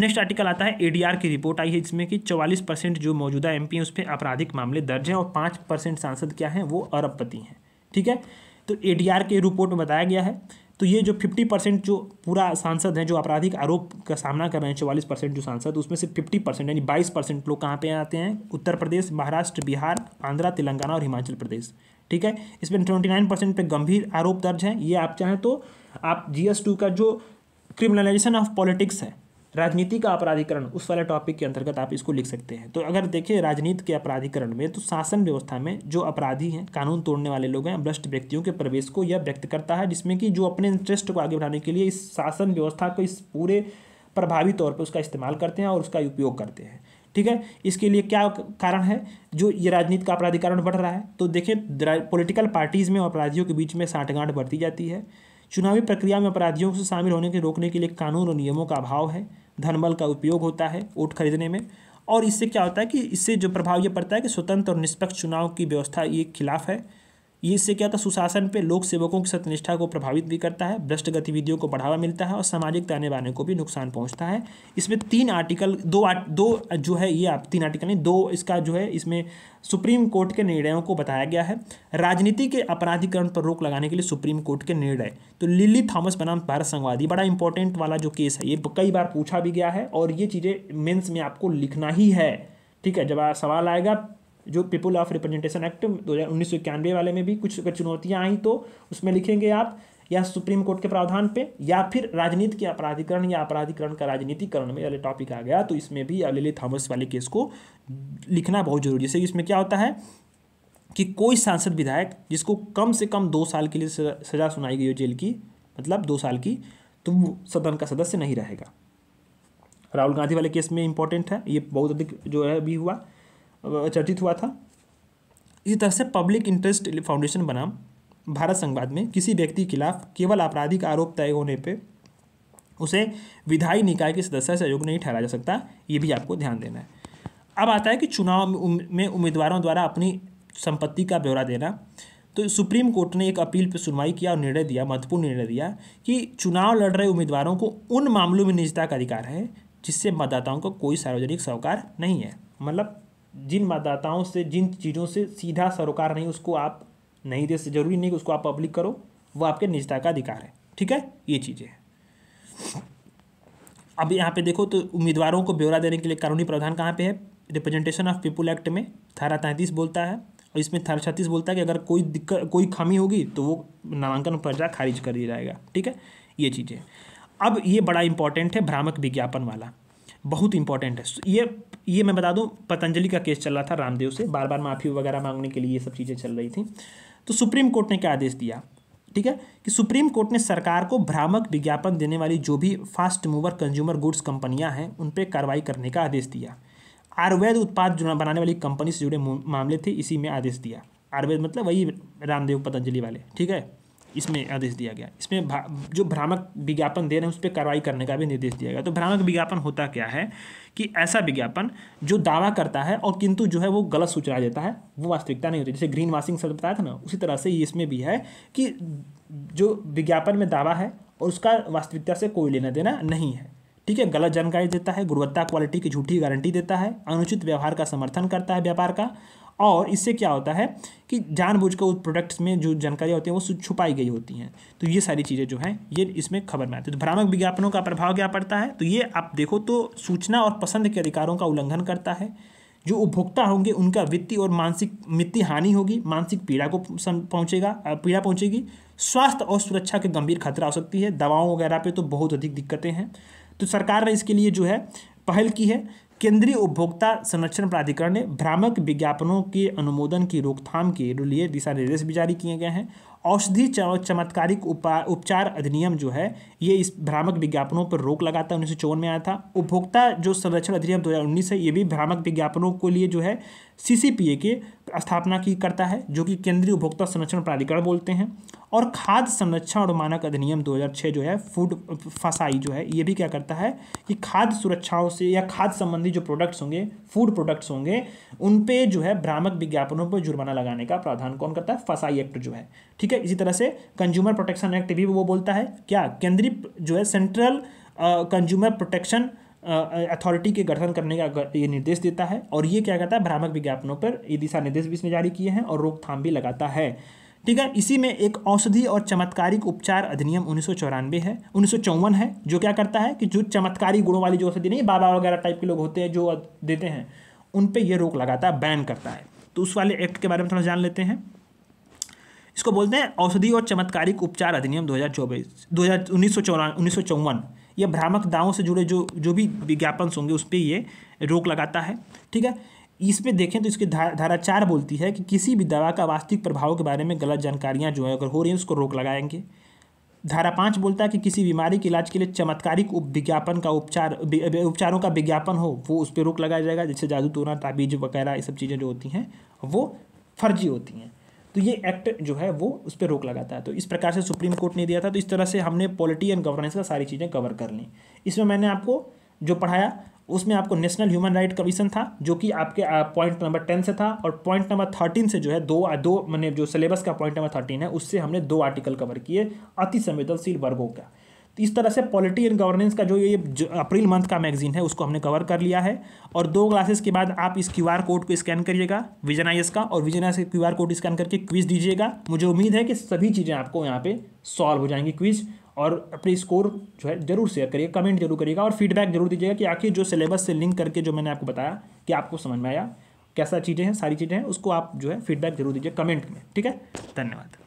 नेक्स्ट आर्टिकल आता है एडीआर की रिपोर्ट आई है जिसमें कि 44 परसेंट जो मौजूदा पी है उस पर आपराधिक मामले दर्ज हैं और पाँच परसेंट सांसद क्या हैं वो अरबपति हैं ठीक है तो एडीआर के रिपोर्ट में बताया गया है तो ये जो फिफ्टी परसेंट जो पूरा सांसद हैं जो आपराधिक आरोप का सामना कर रहे हैं चौवालीस परसेंट जो सांसद उसमें से फिफ्टी परसेंट यानी बाईस परसेंट लोग कहाँ पे आते हैं उत्तर प्रदेश महाराष्ट्र बिहार आंध्रा तेलंगाना और हिमाचल प्रदेश ठीक है इसमें ट्वेंटी नाइन परसेंट पर गंभीर आरोप दर्ज हैं ये आप चाहें तो आप जी एस टू का जो क्रिमिनलाइजेशन ऑफ पॉलिटिक्स है राजनीति का अपराधिकरण उस वाले टॉपिक के अंतर्गत आप इसको लिख सकते हैं तो अगर देखें राजनीति के अपराधिकरण में तो शासन व्यवस्था में जो अपराधी हैं कानून तोड़ने वाले लोग हैं भ्रष्ट व्यक्तियों के प्रवेश को यह व्यक्त करता है जिसमें कि जो अपने इंटरेस्ट को आगे बढ़ाने के लिए इस शासन व्यवस्था को इस पूरे प्रभावी तौर पर उसका इस्तेमाल करते हैं और उसका उपयोग करते हैं ठीक है इसके लिए क्या कारण है जो ये राजनीति का अपराधिकरण बढ़ रहा है तो देखिए पॉलिटिकल पार्टीज़ में अपराधियों के बीच में साठगांठ बढ़ती जाती है चुनावी प्रक्रिया में अपराधियों से शामिल होने के रोकने के लिए कानून और नियमों का अभाव है धनबल का उपयोग होता है वोट खरीदने में और इससे क्या होता है कि इससे जो प्रभाव ये पड़ता है कि स्वतंत्र और निष्पक्ष चुनाव की व्यवस्था ये खिलाफ है इससे क्या था सुशासन पे लोक सेवकों की सत्यनिष्ठा को प्रभावित भी करता है भ्रष्ट गतिविधियों को बढ़ावा मिलता है और सामाजिक ताने बाने को भी नुकसान पहुंचता है इसमें तीन आर्टिकल दो आ, दो जो है ये आप तीन आर्टिकल नहीं दो इसका जो है इसमें सुप्रीम कोर्ट के निर्णयों को बताया गया है राजनीति के अपराधीकरण पर रोक लगाने के लिए सुप्रीम कोर्ट के निर्णय तो लिली थॉमस बनाम भारत संघवादी बड़ा इंपॉर्टेंट वाला जो केस है ये कई बार पूछा भी गया है और ये चीज़ें मेन्स में आपको लिखना ही है ठीक है जब सवाल आएगा जो पीपल ऑफ रिप्रेजेंटेशन एक्ट दो हज़ार उन्नीस सौ इक्यानवे वाले में भी कुछ अगर चुनौतियाँ आई तो उसमें लिखेंगे आप या सुप्रीम कोर्ट के प्रावधान पे या फिर राजनीति के अपराधिकरण या अपराधिकरण का राजनीतिकरण में अगले टॉपिक आ गया तो इसमें भी अलिले थॉमस वाले केस को लिखना बहुत जरूरी है जैसे इसमें क्या होता है कि कोई सांसद विधायक जिसको कम से कम दो साल के लिए सजा सुनाई गई हो जेल की मतलब दो साल की तो वो सदन का सदस्य नहीं रहेगा राहुल गांधी वाले केस में इंपॉर्टेंट है ये बहुत अधिक जो है अभी हुआ चर्चित हुआ था इसी तरह से पब्लिक इंटरेस्ट फाउंडेशन बनाम भारत संघवाद में किसी व्यक्ति के खिलाफ केवल आपराधिक आरोप तय होने पर उसे विधायी निकाय के सदस्य से अयोग्य नहीं ठहराया जा सकता ये भी आपको ध्यान देना है अब आता है कि चुनाव में उम्मीदवारों द्वारा अपनी संपत्ति का ब्यौरा देना तो सुप्रीम कोर्ट ने एक अपील पर सुनवाई किया और निर्णय दिया महत्वपूर्ण निर्णय दिया कि चुनाव लड़ रहे उम्मीदवारों को उन मामलों में निजता का अधिकार है जिससे मतदाताओं को कोई सार्वजनिक सहकार नहीं है मतलब जिन मतदाताओं से जिन चीज़ों से सीधा सरोकार नहीं उसको आप नहीं दे जरूरी नहीं कि उसको आप पब्लिक करो वो आपके निजता का अधिकार है ठीक है ये चीज़ें हैं अब यहाँ पे देखो तो उम्मीदवारों को ब्यौरा देने के लिए कानूनी प्रावधान कहाँ पे है रिप्रेजेंटेशन ऑफ पीपुल एक्ट में थारा तैंतीस बोलता है और इसमें थारा छत्तीस बोलता है कि अगर कोई दिक्कत कोई खामी होगी तो वो नामांकन पर्चा खारिज कर दिया जाएगा ठीक है ये चीज़ें अब ये बड़ा इंपॉर्टेंट है भ्रामक विज्ञापन वाला बहुत इंपॉर्टेंट है ये ये मैं बता दूँ पतंजलि का केस चल रहा था रामदेव से बार बार माफ़ी वगैरह मांगने के लिए ये सब चीज़ें चल रही थी तो सुप्रीम कोर्ट ने क्या आदेश दिया ठीक है कि सुप्रीम कोर्ट ने सरकार को भ्रामक विज्ञापन देने वाली जो भी फास्ट मूवर कंज्यूमर गुड्स कंपनियां हैं उन पर कार्रवाई करने का आदेश दिया आयुर्वेद उत्पाद बनाने वाली कंपनी से जुड़े मामले थे इसी में आदेश दिया आयुर्वेद मतलब वही रामदेव पतंजलि वाले ठीक है इसमें आदेश दिया गया इसमें जो भ्रामक विज्ञापन दे रहे हैं उस पर कार्रवाई करने का भी निर्देश दिया गया तो भ्रामक विज्ञापन होता क्या है कि ऐसा विज्ञापन जो दावा करता है और किंतु जो है वो गलत सूचना देता है वो वास्तविकता नहीं होती जैसे ग्रीन वाशिंग सर बताया था ना उसी तरह से इसमें भी है कि जो विज्ञापन में दावा है और उसका वास्तविकता से कोई लेना देना नहीं है ठीक है गलत जानकारी देता है गुणवत्ता क्वालिटी की झूठी गारंटी देता है अनुचित व्यवहार का समर्थन करता है व्यापार का और इससे क्या होता है कि जानबूझकर उस प्रोडक्ट्स में जो जानकारी होती हैं वो छुपाई गई होती हैं तो ये सारी चीज़ें जो हैं ये इसमें खबर में आती है तो भ्रामक विज्ञापनों का प्रभाव क्या पड़ता है तो ये आप देखो तो सूचना और पसंद के अधिकारों का उल्लंघन करता है जो उपभोक्ता होंगे उनका वित्तीय और मानसिक वित्तीय हानि होगी मानसिक पीड़ा को पहुँचेगा पीड़ा पहुँचेगी स्वास्थ्य और सुरक्षा के गंभीर खतरा हो सकती है दवाओं वगैरह पे तो बहुत अधिक दिक्कतें हैं तो सरकार ने इसके लिए जो है पहल की है केंद्रीय उपभोक्ता संरक्षण प्राधिकरण ने भ्रामक विज्ञापनों के अनुमोदन की रोकथाम के लिए दिशा निर्देश भी जारी किए गए हैं औषधि चमत्कारिक उपा उपचार अधिनियम जो है ये इस भ्रामक विज्ञापनों पर रोक लगाता है उन्नीस सौ चौवन में आया था उपभोक्ता जो संरक्षण अधिनियम 2019 है ये भी भ्रामक विज्ञापनों के लिए जो है सी के स्थापना की करता है जो कि केंद्रीय उपभोक्ता संरक्षण प्राधिकरण बोलते हैं और खाद्य संरक्षण और मानक अधिनियम 2006 जो है फूड फसाई जो है ये भी क्या करता है कि खाद्य सुरक्षाओं से या खाद्य संबंधी जो प्रोडक्ट्स होंगे फूड प्रोडक्ट्स होंगे उन पे जो है भ्रामक विज्ञापनों पर जुर्माना लगाने का प्रावधान कौन करता है फसाई एक्ट जो है ठीक है इसी तरह से कंज्यूमर प्रोटेक्शन एक्ट भी वो बोलता है क्या केंद्रीय जो है सेंट्रल कंज्यूमर प्रोटेक्शन अथॉरिटी के गठन करने का ये निर्देश देता है और ये क्या करता है भ्रामक विज्ञापनों पर ये दिशा निर्देश भी इसने जारी किए हैं और रोकथाम भी लगाता है ठीक है इसी में एक औषधि और चमत्कारिक उपचार अधिनियम उन्नीस है उन्नीस है जो क्या करता है कि जो चमत्कारी गुणों वाली जो औषधि नहीं बाबा वगैरह टाइप के लोग होते हैं जो देते हैं उन पर यह रोक लगाता है बैन करता है तो उस वाले एक्ट के बारे में थोड़ा जान लेते हैं इसको बोलते हैं औषधि और चमत्कारिक उपचार अधिनियम दो हज़ार चौबीस दो हज़ार उन्नीस सौ चौवन या भ्रामक दावों से जुड़े जो जो भी विज्ञापन होंगे उस पर ये रोक लगाता है ठीक है इस पे देखें तो इसकी धा, धारा चार बोलती है कि किसी भी दवा का वास्तविक प्रभाव के बारे में गलत जानकारियाँ जो है अगर हो रही हैं उसको रोक लगाएंगे धारा पाँच बोलता है कि किसी बीमारी के इलाज के लिए चमत्कारिक विज्ञापन का उपचार उपचारों का विज्ञापन हो वो उस पर रोक लगाया जाएगा जैसे जादू टोना ताबीज वगैरह ये सब चीज़ें जो होती हैं वो फर्जी होती हैं तो ये एक्ट जो है वो उस पर रोक लगाता है तो इस प्रकार से सुप्रीम कोर्ट ने दिया था तो इस तरह से हमने पॉलिटी एंड गवर्नेंस का सारी चीज़ें कवर कर ली इसमें मैंने आपको जो पढ़ाया उसमें आपको नेशनल ह्यूमन राइट कमीशन था जो कि आपके पॉइंट नंबर टेन से था और पॉइंट नंबर थर्टीन से जो है दो दो मैंने जो सिलेबस का पॉइंट नंबर थर्टीन है उससे हमने दो आर्टिकल कवर किए अति संवेदनशील वर्गों का तो इस तरह से पॉलिटी एंड गवर्नेंस का जो ये जो अप्रैल मंथ का मैगजीन है उसको हमने कवर कर लिया है और दो क्लासेस के बाद आप इस क्यू कोड को स्कैन करिएगा विजन आई का और Vision I Q code scan करके क्विज दीजिएगा मुझे उम्मीद है कि सभी चीज़ें आपको यहाँ पे सॉल्व हो जाएंगी क्विज और अपने स्कोर जो है जरूर शेयर करिए कमेंट जरूर करिएगा और फीडबैक जरूर दीजिएगा कि आखिर जो सिलेबस से लिंक करके जो मैंने आपको बताया कि आपको समझ में आया कैसा चीज़ें हैं सारी चीज़ें हैं उसको आप जो है फीडबैक जरूर दीजिए कमेंट में ठीक है धन्यवाद